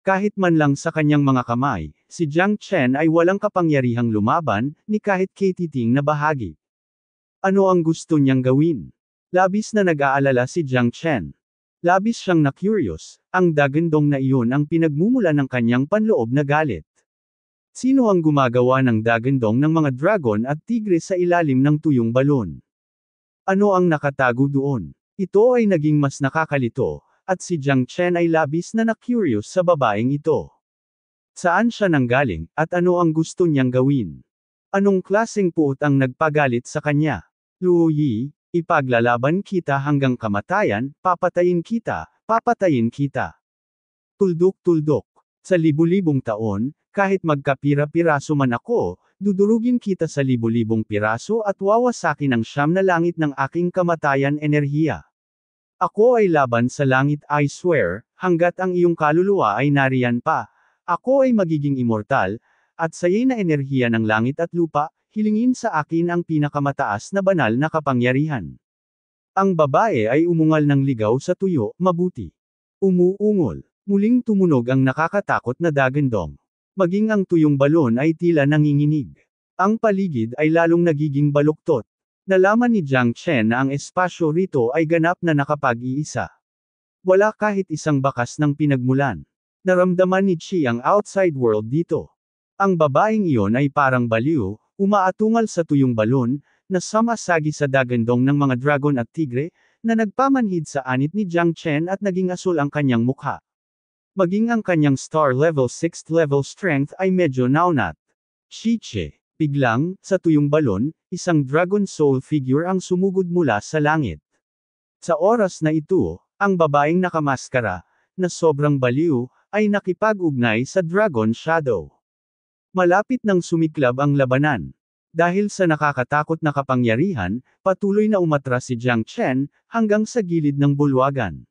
Kahit man lang sa kanyang mga kamay, si Jiang Chen ay walang kapangyarihang lumaban ni kahit katiting na bahagi. Ano ang gusto niyang gawin? Labis na nag-aalala si Jiang Chen. Labis siyang na-curious, ang dagandong na iyon ang pinagmumula ng kanyang panloob na galit. Sino ang gumagawa ng dagandong ng mga dragon at tigre sa ilalim ng tuyong balon? Ano ang nakatago doon? Ito ay naging mas nakakalito, at si Jiang Chen ay labis na na-curious sa babaeng ito. Saan siya nanggaling, at ano ang gusto niyang gawin? Anong klaseng puot ang nagpagalit sa kanya? Luoyi, ipaglalaban kita hanggang kamatayan, papatayin kita, papatayin kita. Tuldok-tuldok. Sa libu-libong taon, kahit magkapira-piraso man ako, dudurugin kita sa libu-libong piraso at wawasakin ang siyam na langit ng aking kamatayan enerhiya. Ako ay laban sa langit I swear, hanggat ang iyong kaluluwa ay nariyan pa. Ako ay magiging immortal, at sa na enerhiya ng langit at lupa, Hilingin sa akin ang pinakamataas na banal na kapangyarihan. Ang babae ay umungal ng ligaw sa tuyo, mabuti. Umuungol. Muling tumunog ang nakakatakot na dagandong. Maging ang tuyong balon ay tila nanginginig. Ang paligid ay lalong nagiging baluktot. Nalaman ni Jiang Chen na ang espasyo rito ay ganap na nakapag-iisa. Wala kahit isang bakas ng pinagmulan. Naramdaman ni Chi ang outside world dito. Ang babaeng iyon ay parang baliw, umaatungal sa tuyong balon, na sumasagi sa dagandong ng mga dragon at tigre, na nagpamanhid sa anit ni Jiang Chen at naging asul ang kanyang mukha. Maging ang kanyang star level 6th level strength ay medyo naunat. Chiche, biglang, sa tuyong balon, isang dragon soul figure ang sumugod mula sa langit. Sa oras na ito, ang babaeng nakamaskara, na sobrang baliw, ay nakipag-ugnay sa dragon shadow. Malapit nang sumiklab ang labanan. Dahil sa nakakatakot na kapangyarihan, patuloy na umatras si Jiang Chen, hanggang sa gilid ng bulwagan.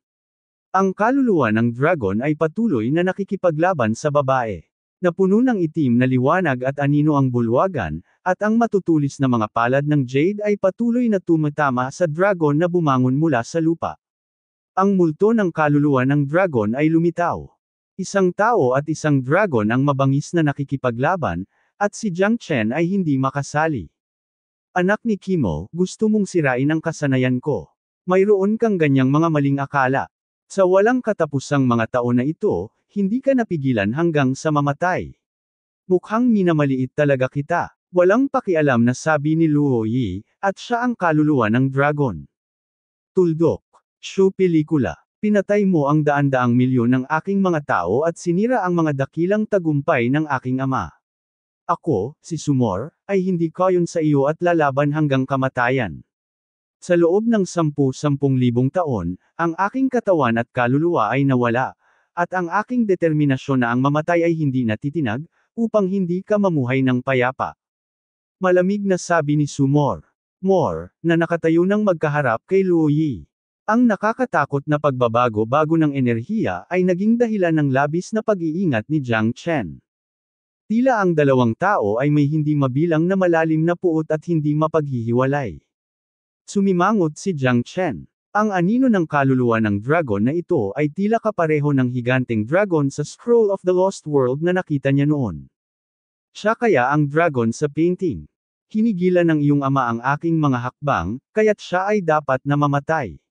Ang kaluluwa ng dragon ay patuloy na nakikipaglaban sa babae. Napuno ng itim na liwanag at anino ang bulwagan, at ang matutulis na mga palad ng jade ay patuloy na tumatama sa dragon na bumangon mula sa lupa. Ang multo ng kaluluwa ng dragon ay lumitaw. Isang tao at isang dragon ang mabangis na nakikipaglaban, at si Jiang Chen ay hindi makasali. Anak ni Kimo, gusto mong sirain ang kasanayan ko. Mayroon kang ganyang mga maling akala. Sa walang katapusang mga taon na ito, hindi ka napigilan hanggang sa mamatay. Mukhang minamaliit talaga kita. Walang pakialam na sabi ni Luo Yi, at siya ang kaluluwa ng dragon. Tuldok. Show pelikula. Pinatay mo ang daan-daang milyon ng aking mga tao at sinira ang mga dakilang tagumpay ng aking ama. Ako, si Sumor, ay hindi kayon sa iyo at lalaban hanggang kamatayan. Sa loob ng sampu-sampung libong taon, ang aking katawan at kaluluwa ay nawala, at ang aking determinasyon na ang mamatay ay hindi natitinag, upang hindi ka mamuhay ng payapa. Malamig na sabi ni Sumor. Mor, na nakatayo ng magkaharap kay Luoyi. Ang nakakatakot na pagbabago-bago ng enerhiya ay naging dahilan ng labis na pag-iingat ni Jiang Chen. Tila ang dalawang tao ay may hindi mabilang na malalim na puot at hindi mapaghihiwalay. Sumimangot si Jiang Chen. Ang anino ng kaluluwa ng dragon na ito ay tila kapareho ng higanteng dragon sa Scroll of the Lost World na nakita niya noon. Siya kaya ang dragon sa painting. Hinigilan ng iyong ama ang aking mga hakbang, kaya't siya ay dapat na mamatay.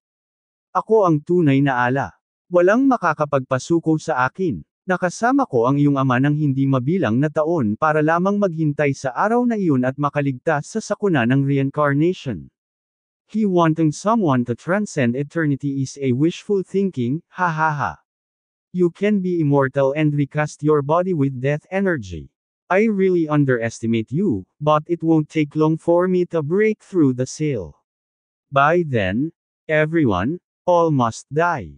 Ako ang tunay na ala. Walang makakapagpasuko sa akin. Nakasama ko ang iyong ama ng hindi mabilang na taon para lamang maghintay sa araw na iyon at makaligtas sa sakuna ng reincarnation. He wanting someone to transcend eternity is a wishful thinking, ha ha ha. You can be immortal and recast your body with death energy. I really underestimate you, but it won't take long for me to break through the seal. By then, everyone, All Must Die.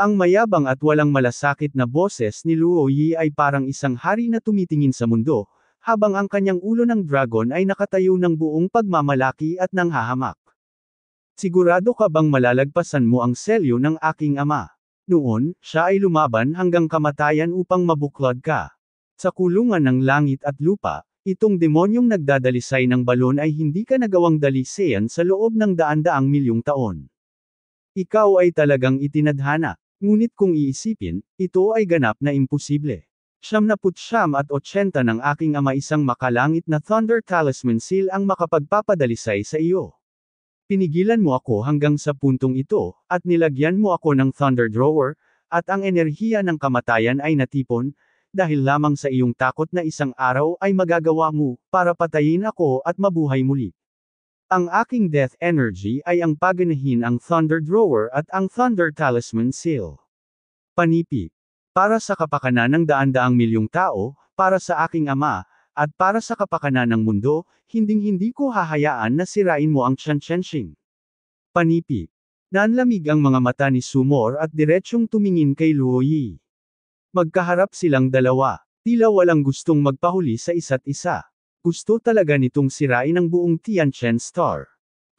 Ang mayabang at walang malasakit na boses ni Luo Yi ay parang isang hari na tumitingin sa mundo, habang ang kanyang ulo ng dragon ay nakatayo ng buong pagmamalaki at nanghahamak. Sigurado ka bang malalagpasan mo ang selyo ng aking ama? Noon, siya ay lumaban hanggang kamatayan upang mabuklod ka. Sa kulungan ng langit at lupa, itong demonyong nagdadalisay ng balon ay hindi ka nagawang dalisayan sa loob ng daan-daang milyong taon. Ikaw ay talagang itinadhana. Ngunit kung iisipin, ito ay ganap na imposible. na Siyamnaputsyam at otsenta ng aking ama isang makalangit na Thunder Talisman Seal ang makapagpapadalisay sa iyo. Pinigilan mo ako hanggang sa puntong ito, at nilagyan mo ako ng Thunder Drawer, at ang enerhiya ng kamatayan ay natipon, dahil lamang sa iyong takot na isang araw ay magagawa mo, para patayin ako at mabuhay muli. Ang aking death energy ay ang paganahin ang Thunder Drawer at ang Thunder Talisman Seal. Panipi. Para sa kapakanan ng daan-daang milyong tao, para sa aking ama, at para sa kapakanan ng mundo, hinding-hindi ko hahayaan na sirain mo ang Chanchenshin. Panipi. Nanlamig ang mga mata ni Sumor at diretsyong tumingin kay Luoyi. Magkaharap silang dalawa, tila walang gustong magpahuli sa isa't isa. Gusto talaga nitong sirain ang buong Tianchen Star.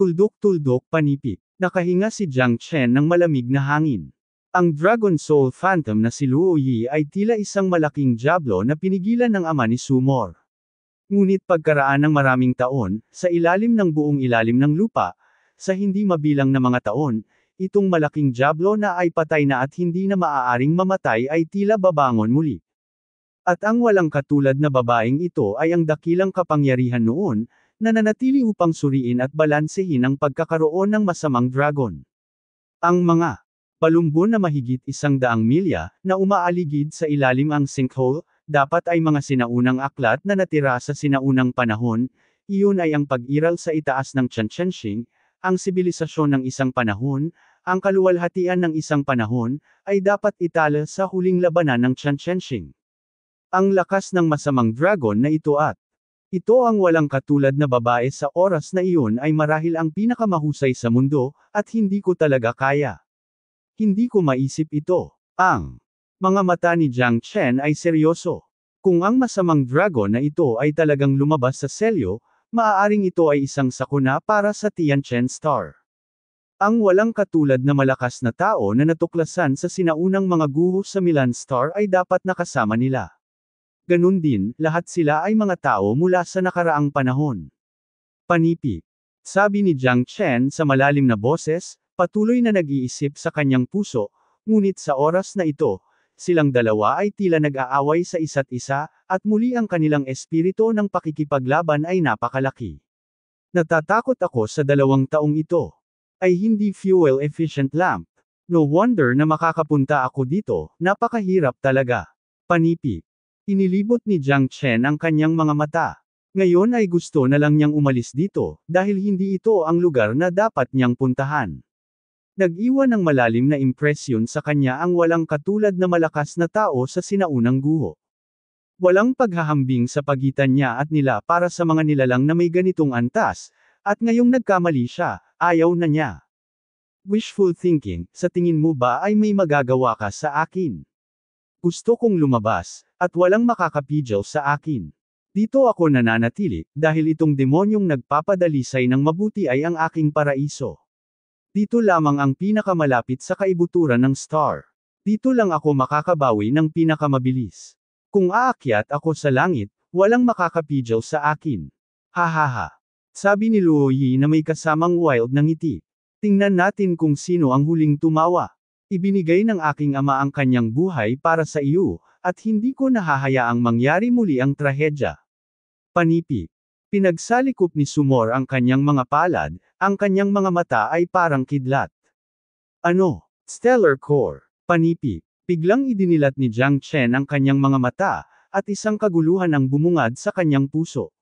Tuldok-tuldok panipi, Nakahinga si Jiang Chen ng malamig na hangin. Ang Dragon Soul Phantom na si Luo Yi ay tila isang malaking jablo na pinigilan ng ama ni Sumor. Ngunit pagkaraan ng maraming taon, sa ilalim ng buong ilalim ng lupa, sa hindi mabilang na mga taon, itong malaking jablo na ay patay na at hindi na maaaring mamatay ay tila babangon muli. At ang walang katulad na babaeng ito ay ang dakilang kapangyarihan noon, na nananatili upang suriin at balansehin ang pagkakaroon ng masamang dragon. Ang mga palumbo na mahigit isang daang milya, na umaaligid sa ilalim ang sinkhole, dapat ay mga sinaunang aklat na natira sa sinaunang panahon, iyon ay ang pag-iral sa itaas ng Chanchensing, ang sibilisasyon ng isang panahon, ang kaluwalhatian ng isang panahon, ay dapat itala sa huling labanan ng Chanchensing. Ang lakas ng masamang dragon na ito at ito ang walang katulad na babae sa oras na iyon ay marahil ang pinakamahusay sa mundo, at hindi ko talaga kaya. Hindi ko maisip ito. Ang mga mata ni Jiang Chen ay seryoso. Kung ang masamang dragon na ito ay talagang lumabas sa selyo, maaaring ito ay isang sakuna para sa Tianchen Star. Ang walang katulad na malakas na tao na natuklasan sa sinaunang mga guho sa Milan Star ay dapat nakasama nila. Ganun din, lahat sila ay mga tao mula sa nakaraang panahon. Panipi. Sabi ni Jiang Chen sa malalim na boses, patuloy na nag-iisip sa kanyang puso, ngunit sa oras na ito, silang dalawa ay tila nag-aaway sa isa't isa, at muli ang kanilang espirito ng pakikipaglaban ay napakalaki. Natatakot ako sa dalawang taong ito. Ay hindi fuel-efficient lamp. No wonder na makakapunta ako dito, napakahirap talaga. Panipi. Inilibot ni Jiang Chen ang kanyang mga mata. Ngayon ay gusto na lang niyang umalis dito, dahil hindi ito ang lugar na dapat niyang puntahan. Nag-iwan ng malalim na impresyon sa kanya ang walang katulad na malakas na tao sa sinaunang guho. Walang paghahambing sa pagitan niya at nila para sa mga nilalang na may ganitong antas, at ngayong nagkamali siya, ayaw na niya. Wishful thinking, sa tingin mo ba ay may magagawa ka sa akin? Gusto kong lumabas, at walang makakapigil sa akin. Dito ako nananatili, dahil itong demonyong nagpapadalisay ng mabuti ay ang aking paraiso. Dito lamang ang pinakamalapit sa kaibuturan ng star. Dito lang ako makakabawi ng pinakamabilis. Kung aakyat ako sa langit, walang makakapigil sa akin. Hahaha. Sabi ni Luoyi na may kasamang wild na ngiti. Tingnan natin kung sino ang huling tumawa. Ibinigay ng aking ama ang kanyang buhay para sa iyo, at hindi ko nahahayaang mangyari muli ang trahedya. Panipi. Pinagsalikop ni Sumor ang kanyang mga palad, ang kanyang mga mata ay parang kidlat. Ano? Stellar Core. Panipi. Biglang idinilat ni Jiang Chen ang kanyang mga mata, at isang kaguluhan ang bumungad sa kanyang puso.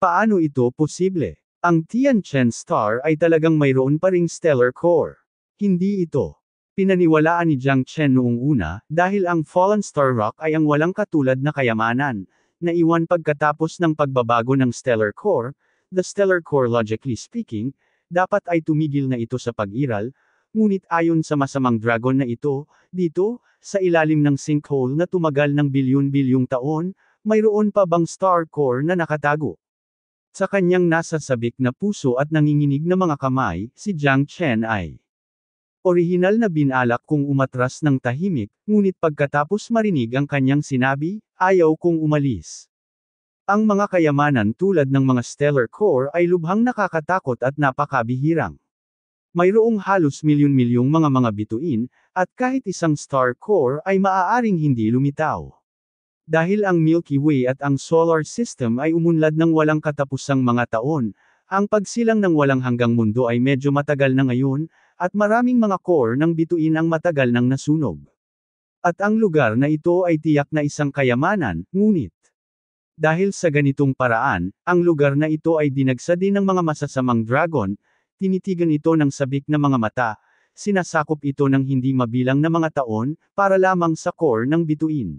Paano ito posible? Ang Tian Chen Star ay talagang mayroon pa ring stellar core. Hindi ito. Pinaniwalaan ni Jiang Chen noong una, dahil ang Fallen Star Rock ay ang walang katulad na kayamanan, na iwan pagkatapos ng pagbabago ng Stellar Core, the Stellar Core logically speaking, dapat ay tumigil na ito sa pag-iral, ngunit ayon sa masamang dragon na ito, dito, sa ilalim ng sinkhole na tumagal ng bilyon-bilyong taon, mayroon pa bang Star Core na nakatago? Sa kanyang nasa sabik na puso at nanginginig na mga kamay, si Jiang Chen ay Orihinal na binalak kong umatras ng tahimik, ngunit pagkatapos marinig ang kanyang sinabi, ayaw kong umalis. Ang mga kayamanan tulad ng mga stellar core ay lubhang nakakatakot at napakabihirang. Mayroong halos milyon-milyong mga mga bituin, at kahit isang star core ay maaaring hindi lumitaw. Dahil ang Milky Way at ang Solar System ay umunlad ng walang katapusang mga taon, ang pagsilang ng walang hanggang mundo ay medyo matagal na ngayon, at maraming mga core ng bituin ang matagal nang nasunog. At ang lugar na ito ay tiyak na isang kayamanan, ngunit dahil sa ganitong paraan, ang lugar na ito ay dinagsa din ng mga masasamang dragon, tinitigan ito ng sabik na mga mata, sinasakop ito ng hindi mabilang na mga taon, para lamang sa core ng bituin.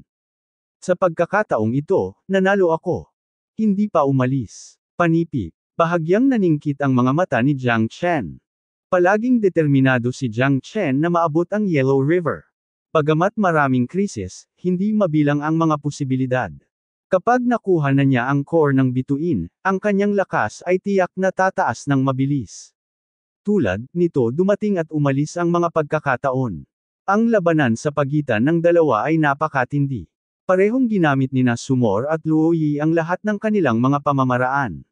Sa pagkakataong ito, nanalo ako. Hindi pa umalis. Panipi. Bahagyang naningkit ang mga mata ni Jiang Chen. Palaging determinado si Jiang Chen na maabot ang Yellow River. Pagamat maraming krisis, hindi mabilang ang mga posibilidad. Kapag nakuha na niya ang core ng bituin, ang kanyang lakas ay tiyak na tataas ng mabilis. Tulad nito dumating at umalis ang mga pagkakataon. Ang labanan sa pagitan ng dalawa ay napakatindi. Parehong ginamit ni na Sumor at Luoyi ang lahat ng kanilang mga pamamaraan.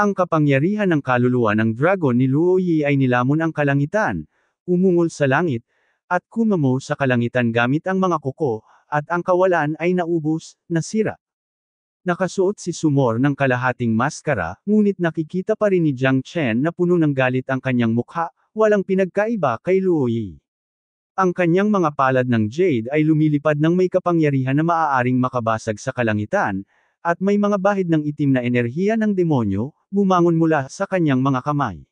Ang kapangyarihan ng kaluluwa ng dragon ni Luoyi ay nilamon ang kalangitan, umungol sa langit, at kumamo sa kalangitan gamit ang mga kuko, at ang kawalan ay naubos, nasira. Nakasuot si Sumor ng kalahating maskara, ngunit nakikita pa rin ni Jiang Chen na puno ng galit ang kanyang mukha, walang pinagkaiba kay Luoyi. Ang kanyang mga palad ng jade ay lumilipad ng may kapangyarihan na maaaring makabasag sa kalangitan, at may mga bahid ng itim na enerhiya ng demonyo, bumangon mula sa kanyang mga kamay.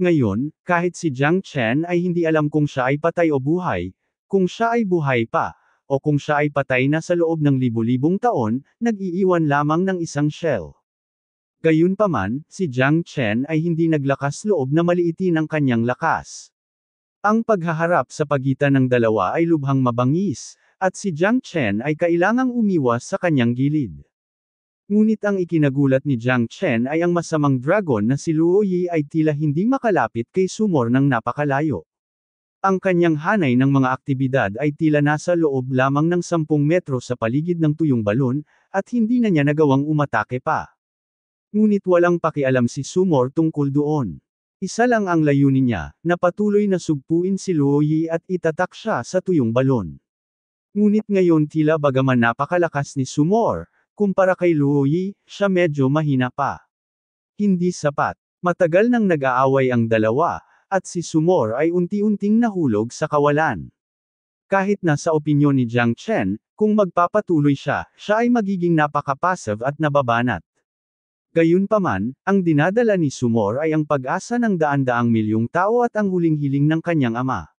Ngayon, kahit si Jiang Chen ay hindi alam kung siya ay patay o buhay, kung siya ay buhay pa, o kung siya ay patay na sa loob ng libu-libong taon, nag-iiwan lamang ng isang shell. Gayunpaman, si Jiang Chen ay hindi naglakas loob na maliitin ang kanyang lakas. Ang paghaharap sa pagitan ng dalawa ay lubhang mabangis, at si Jiang Chen ay kailangang umiwas sa kanyang gilid. Ngunit ang ikinagulat ni Jiang Chen ay ang masamang dragon na si Luo Yi ay tila hindi makalapit kay Sumor ng napakalayo. Ang kanyang hanay ng mga aktibidad ay tila nasa loob lamang ng 10 metro sa paligid ng tuyong balon, at hindi na niya nagawang umatake pa. Ngunit walang pakialam si Sumor tungkol doon. Isa lang ang layunin niya, na patuloy na sugpuin si Luo Yi at itatak siya sa tuyong balon. Ngunit ngayon tila bagaman napakalakas ni Sumor, Kumpara kay Luoyi, siya medyo mahina pa. Hindi sapat. Matagal nang nag-aaway ang dalawa, at si Sumor ay unti-unting nahulog sa kawalan. Kahit na sa opinyon ni Jiang Chen, kung magpapatuloy siya, siya ay magiging napaka-passive at nababanat. Gayunpaman, ang dinadala ni Sumor ay ang pag-asa ng daan-daang milyong tao at ang huling hiling ng kanyang ama.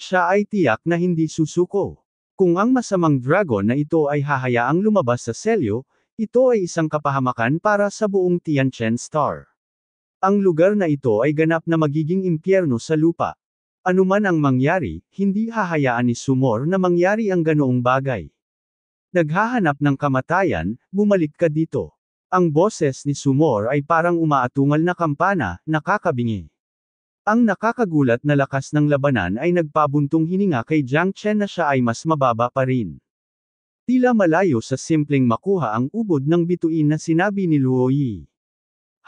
Siya ay tiyak na hindi susuko. Kung ang masamang dragon na ito ay hahayaang lumabas sa selyo, ito ay isang kapahamakan para sa buong Tianchen Star. Ang lugar na ito ay ganap na magiging impyerno sa lupa. Anuman ang mangyari, hindi hahayaan ni Sumor na mangyari ang ganoong bagay. Naghahanap ng kamatayan, bumalik ka dito. Ang boses ni Sumor ay parang umaatungal na kampana, nakakabingi. Ang nakakagulat na lakas ng labanan ay nagpabuntong hininga kay Jiang Chen na siya ay mas mababa pa rin. Tila malayo sa simpleng makuha ang ubod ng bituin na sinabi ni Luo Yi.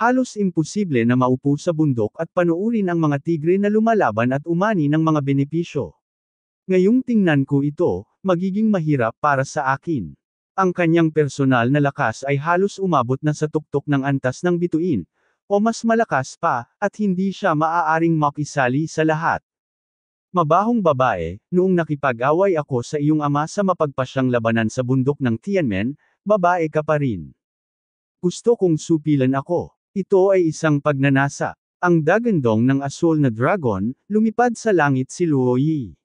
Halos imposible na maupo sa bundok at panuurin ang mga tigre na lumalaban at umani ng mga benepisyo. Ngayong tingnan ko ito, magiging mahirap para sa akin. Ang kanyang personal na lakas ay halos umabot na sa tuktok ng antas ng bituin, o mas malakas pa, at hindi siya maaaring makisali sa lahat. Mabahong babae, noong nakipag-away ako sa iyong ama sa mapagpasyang labanan sa bundok ng Tianmen, babae ka pa rin. Gusto kong supilan ako. Ito ay isang pagnanasa. Ang dagandong ng asul na dragon, lumipad sa langit si Luo Yi.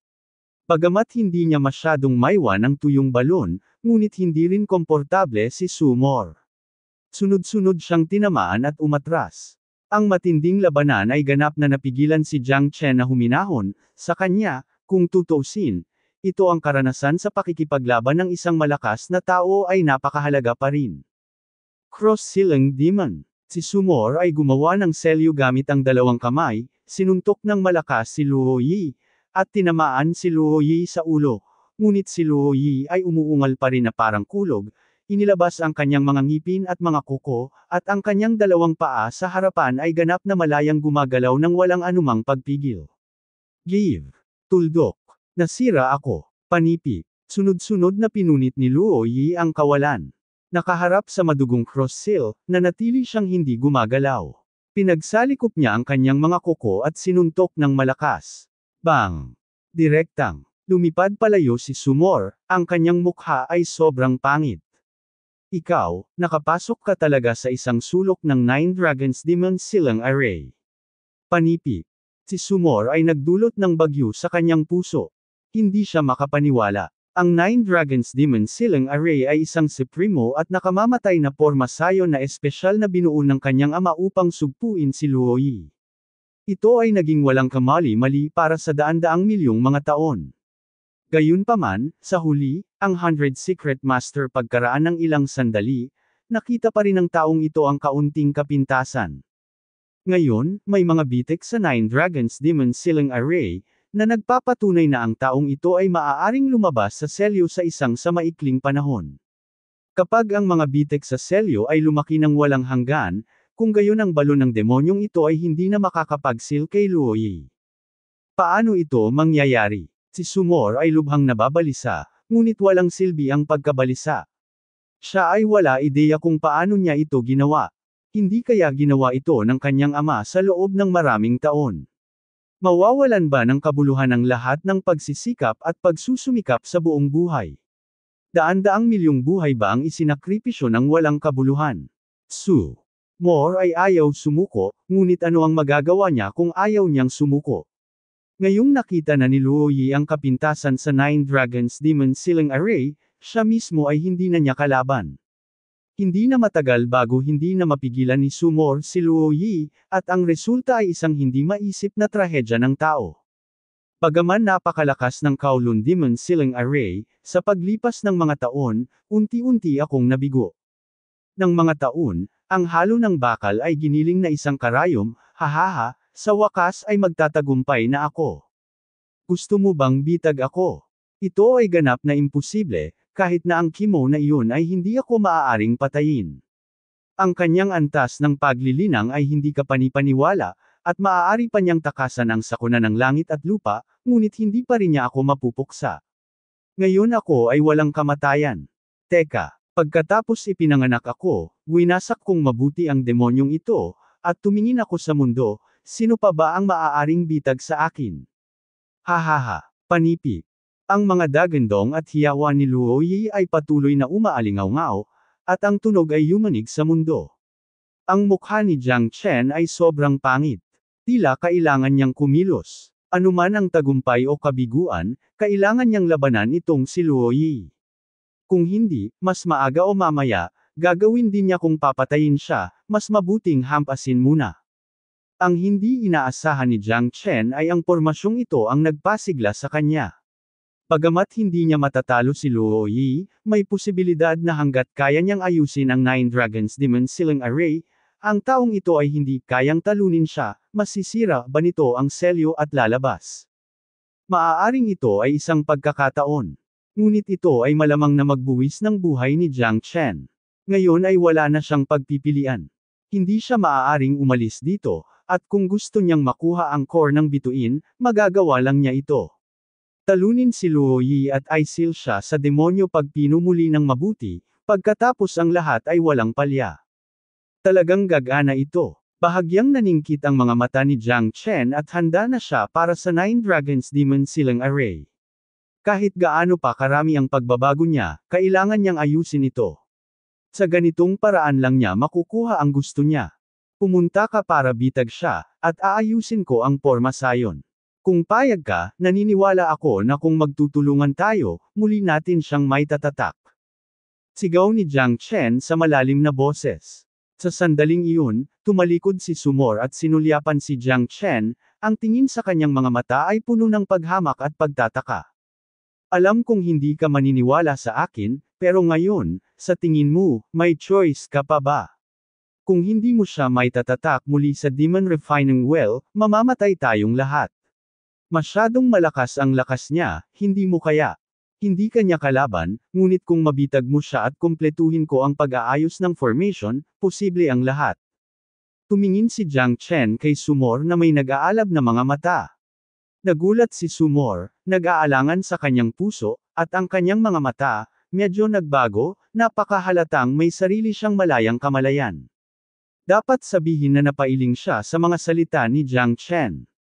Pagamat hindi niya masyadong maiwan ang tuyong balon, ngunit hindi rin komportable si Sumor. Sunod-sunod siyang tinamaan at umatras. Ang matinding labanan ay ganap na napigilan si Jiang Chen na huminahon, sa kanya, kung tutuusin, ito ang karanasan sa pakikipaglaban ng isang malakas na tao ay napakahalaga pa rin. Cross Silang Demon Si Sumor ay gumawa ng selyo gamit ang dalawang kamay, sinuntok ng malakas si Luo Yi, at tinamaan si Luo Yi sa ulo, ngunit si Luo Yi ay umuungal pa rin na parang kulog, inilabas ang kanyang mga ngipin at mga kuko, at ang kanyang dalawang paa sa harapan ay ganap na malayang gumagalaw ng walang anumang pagpigil. Give. Tuldok. Nasira ako. Panipi. Sunod-sunod na pinunit ni Luo Yi ang kawalan. Nakaharap sa madugong cross-sill, na natili siyang hindi gumagalaw. Pinagsalikop niya ang kanyang mga kuko at sinuntok ng malakas. Bang! Direktang. Lumipad palayo si Sumor, ang kanyang mukha ay sobrang pangit. Ikaw, nakapasok ka talaga sa isang sulok ng Nine Dragons Demon Silang Array. Panipip. Si Sumor ay nagdulot ng bagyo sa kanyang puso. Hindi siya makapaniwala. Ang Nine Dragons Demon Silang Array ay isang supremo at nakamamatay na porma sayo na espesyal na binuo ng kanyang ama upang sugpuin si Luoyi. Ito ay naging walang kamali-mali para sa daan-daang milyong mga taon. Gayunpaman, sa huli, ang Hundred Secret Master pagkaraan ng ilang sandali, nakita pa rin ng taong ito ang kaunting kapintasan. Ngayon, may mga bitik sa Nine Dragons Demon Sealing Array, na nagpapatunay na ang taong ito ay maaaring lumabas sa selyo sa isang sa maikling panahon. Kapag ang mga bitik sa selyo ay lumaki ng walang hanggan, kung gayon ang balon ng demonyong ito ay hindi na makakapagsil kay Luoyi. Paano ito mangyayari? Si Sumor ay lubhang nababalisa, ngunit walang silbi ang pagkabalisa. Siya ay wala ideya kung paano niya ito ginawa. Hindi kaya ginawa ito ng kanyang ama sa loob ng maraming taon. Mawawalan ba ng kabuluhan ang lahat ng pagsisikap at pagsusumikap sa buong buhay? Daan-daang milyong buhay ba ang isinakripisyo ng walang kabuluhan? Su. Moore ay ayaw sumuko, ngunit ano ang magagawa niya kung ayaw niyang sumuko? Ngayong nakita na ni Luo Yi ang kapintasan sa Nine Dragons Demon Sealing Array, siya mismo ay hindi na niya kalaban. Hindi na matagal bago hindi na mapigilan ni Sumor si Luo Yi, at ang resulta ay isang hindi maisip na trahedya ng tao. Pagaman napakalakas ng Kowloon Demon Sealing Array, sa paglipas ng mga taon, unti-unti akong nabigo. Nang mga taon, ang halo ng bakal ay giniling na isang karayom, hahaha, sa wakas ay magtatagumpay na ako. Gusto mo bang bitag ako? Ito ay ganap na imposible, kahit na ang kimo na iyon ay hindi ako maaaring patayin. Ang kanyang antas ng paglilinang ay hindi kapanipaniwala, at maaari pa niyang takasan ang sakuna ng langit at lupa, ngunit hindi pa rin niya ako mapupuksa. Ngayon ako ay walang kamatayan. Teka, pagkatapos ipinanganak ako, winasak kong mabuti ang demonyong ito, at tumingin ako sa mundo, Sino pa ba ang maaaring bitag sa akin? Hahaha, panipi. Ang mga dagandong at hiyawan ni Luoyi ay patuloy na umaalingaw-ngaw, at ang tunog ay yumanig sa mundo. Ang mukha ni Jiang Chen ay sobrang pangit. Tila kailangan niyang kumilos. Anuman ang tagumpay o kabiguan, kailangan niyang labanan itong si Luoyi. Kung hindi, mas maaga o mamaya, gagawin din niya kung papatayin siya, mas mabuting hampasin muna. Ang hindi inaasahan ni Jiang Chen ay ang pormasyong ito ang nagpasigla sa kanya. Pagamat hindi niya matatalo si Luo Yi, may posibilidad na hanggat kaya niyang ayusin ang Nine Dragons Demon Sealing Array, ang taong ito ay hindi kayang talunin siya, masisira ba nito ang selyo at lalabas. Maaaring ito ay isang pagkakataon. Ngunit ito ay malamang na magbuwis ng buhay ni Jiang Chen. Ngayon ay wala na siyang pagpipilian. Hindi siya maaaring umalis dito, at kung gusto niyang makuha ang core ng bituin, magagawa lang niya ito. Talunin si Luoyi at isil siya sa demonyo pag pinumuli ng mabuti, pagkatapos ang lahat ay walang palya. Talagang gagana ito. Bahagyang naningkit ang mga mata ni Jiang Chen at handa na siya para sa Nine Dragons Demon Silang Array. Kahit gaano pa karami ang pagbabago niya, kailangan niyang ayusin ito. Sa ganitong paraan lang niya makukuha ang gusto niya. Pumunta ka para bitag siya, at aayusin ko ang porma sayon. Kung payag ka, naniniwala ako na kung magtutulungan tayo, muli natin siyang may tatatak. Sigaw ni Jiang Chen sa malalim na boses. Sa sandaling iyon, tumalikod si Sumor at sinulyapan si Jiang Chen, ang tingin sa kanyang mga mata ay puno ng paghamak at pagtataka. Alam kong hindi ka maniniwala sa akin, pero ngayon, sa tingin mo, may choice ka pa ba? Kung hindi mo siya may tatatak muli sa Demon Refining Well, mamamatay tayong lahat. Masyadong malakas ang lakas niya, hindi mo kaya. Hindi kanya kalaban, ngunit kung mabitag mo siya at kumpletuhin ko ang pag-aayos ng formation, posible ang lahat. Tumingin si Jiang Chen kay Sumor na may nag-aalab na mga mata. Nagulat si Sumor, nag-aalangan sa kanyang puso, at ang kanyang mga mata, medyo nagbago, napakahalatang may sarili siyang malayang kamalayan. Dapat sabihin na napailing siya sa mga salita ni Jiang Chen.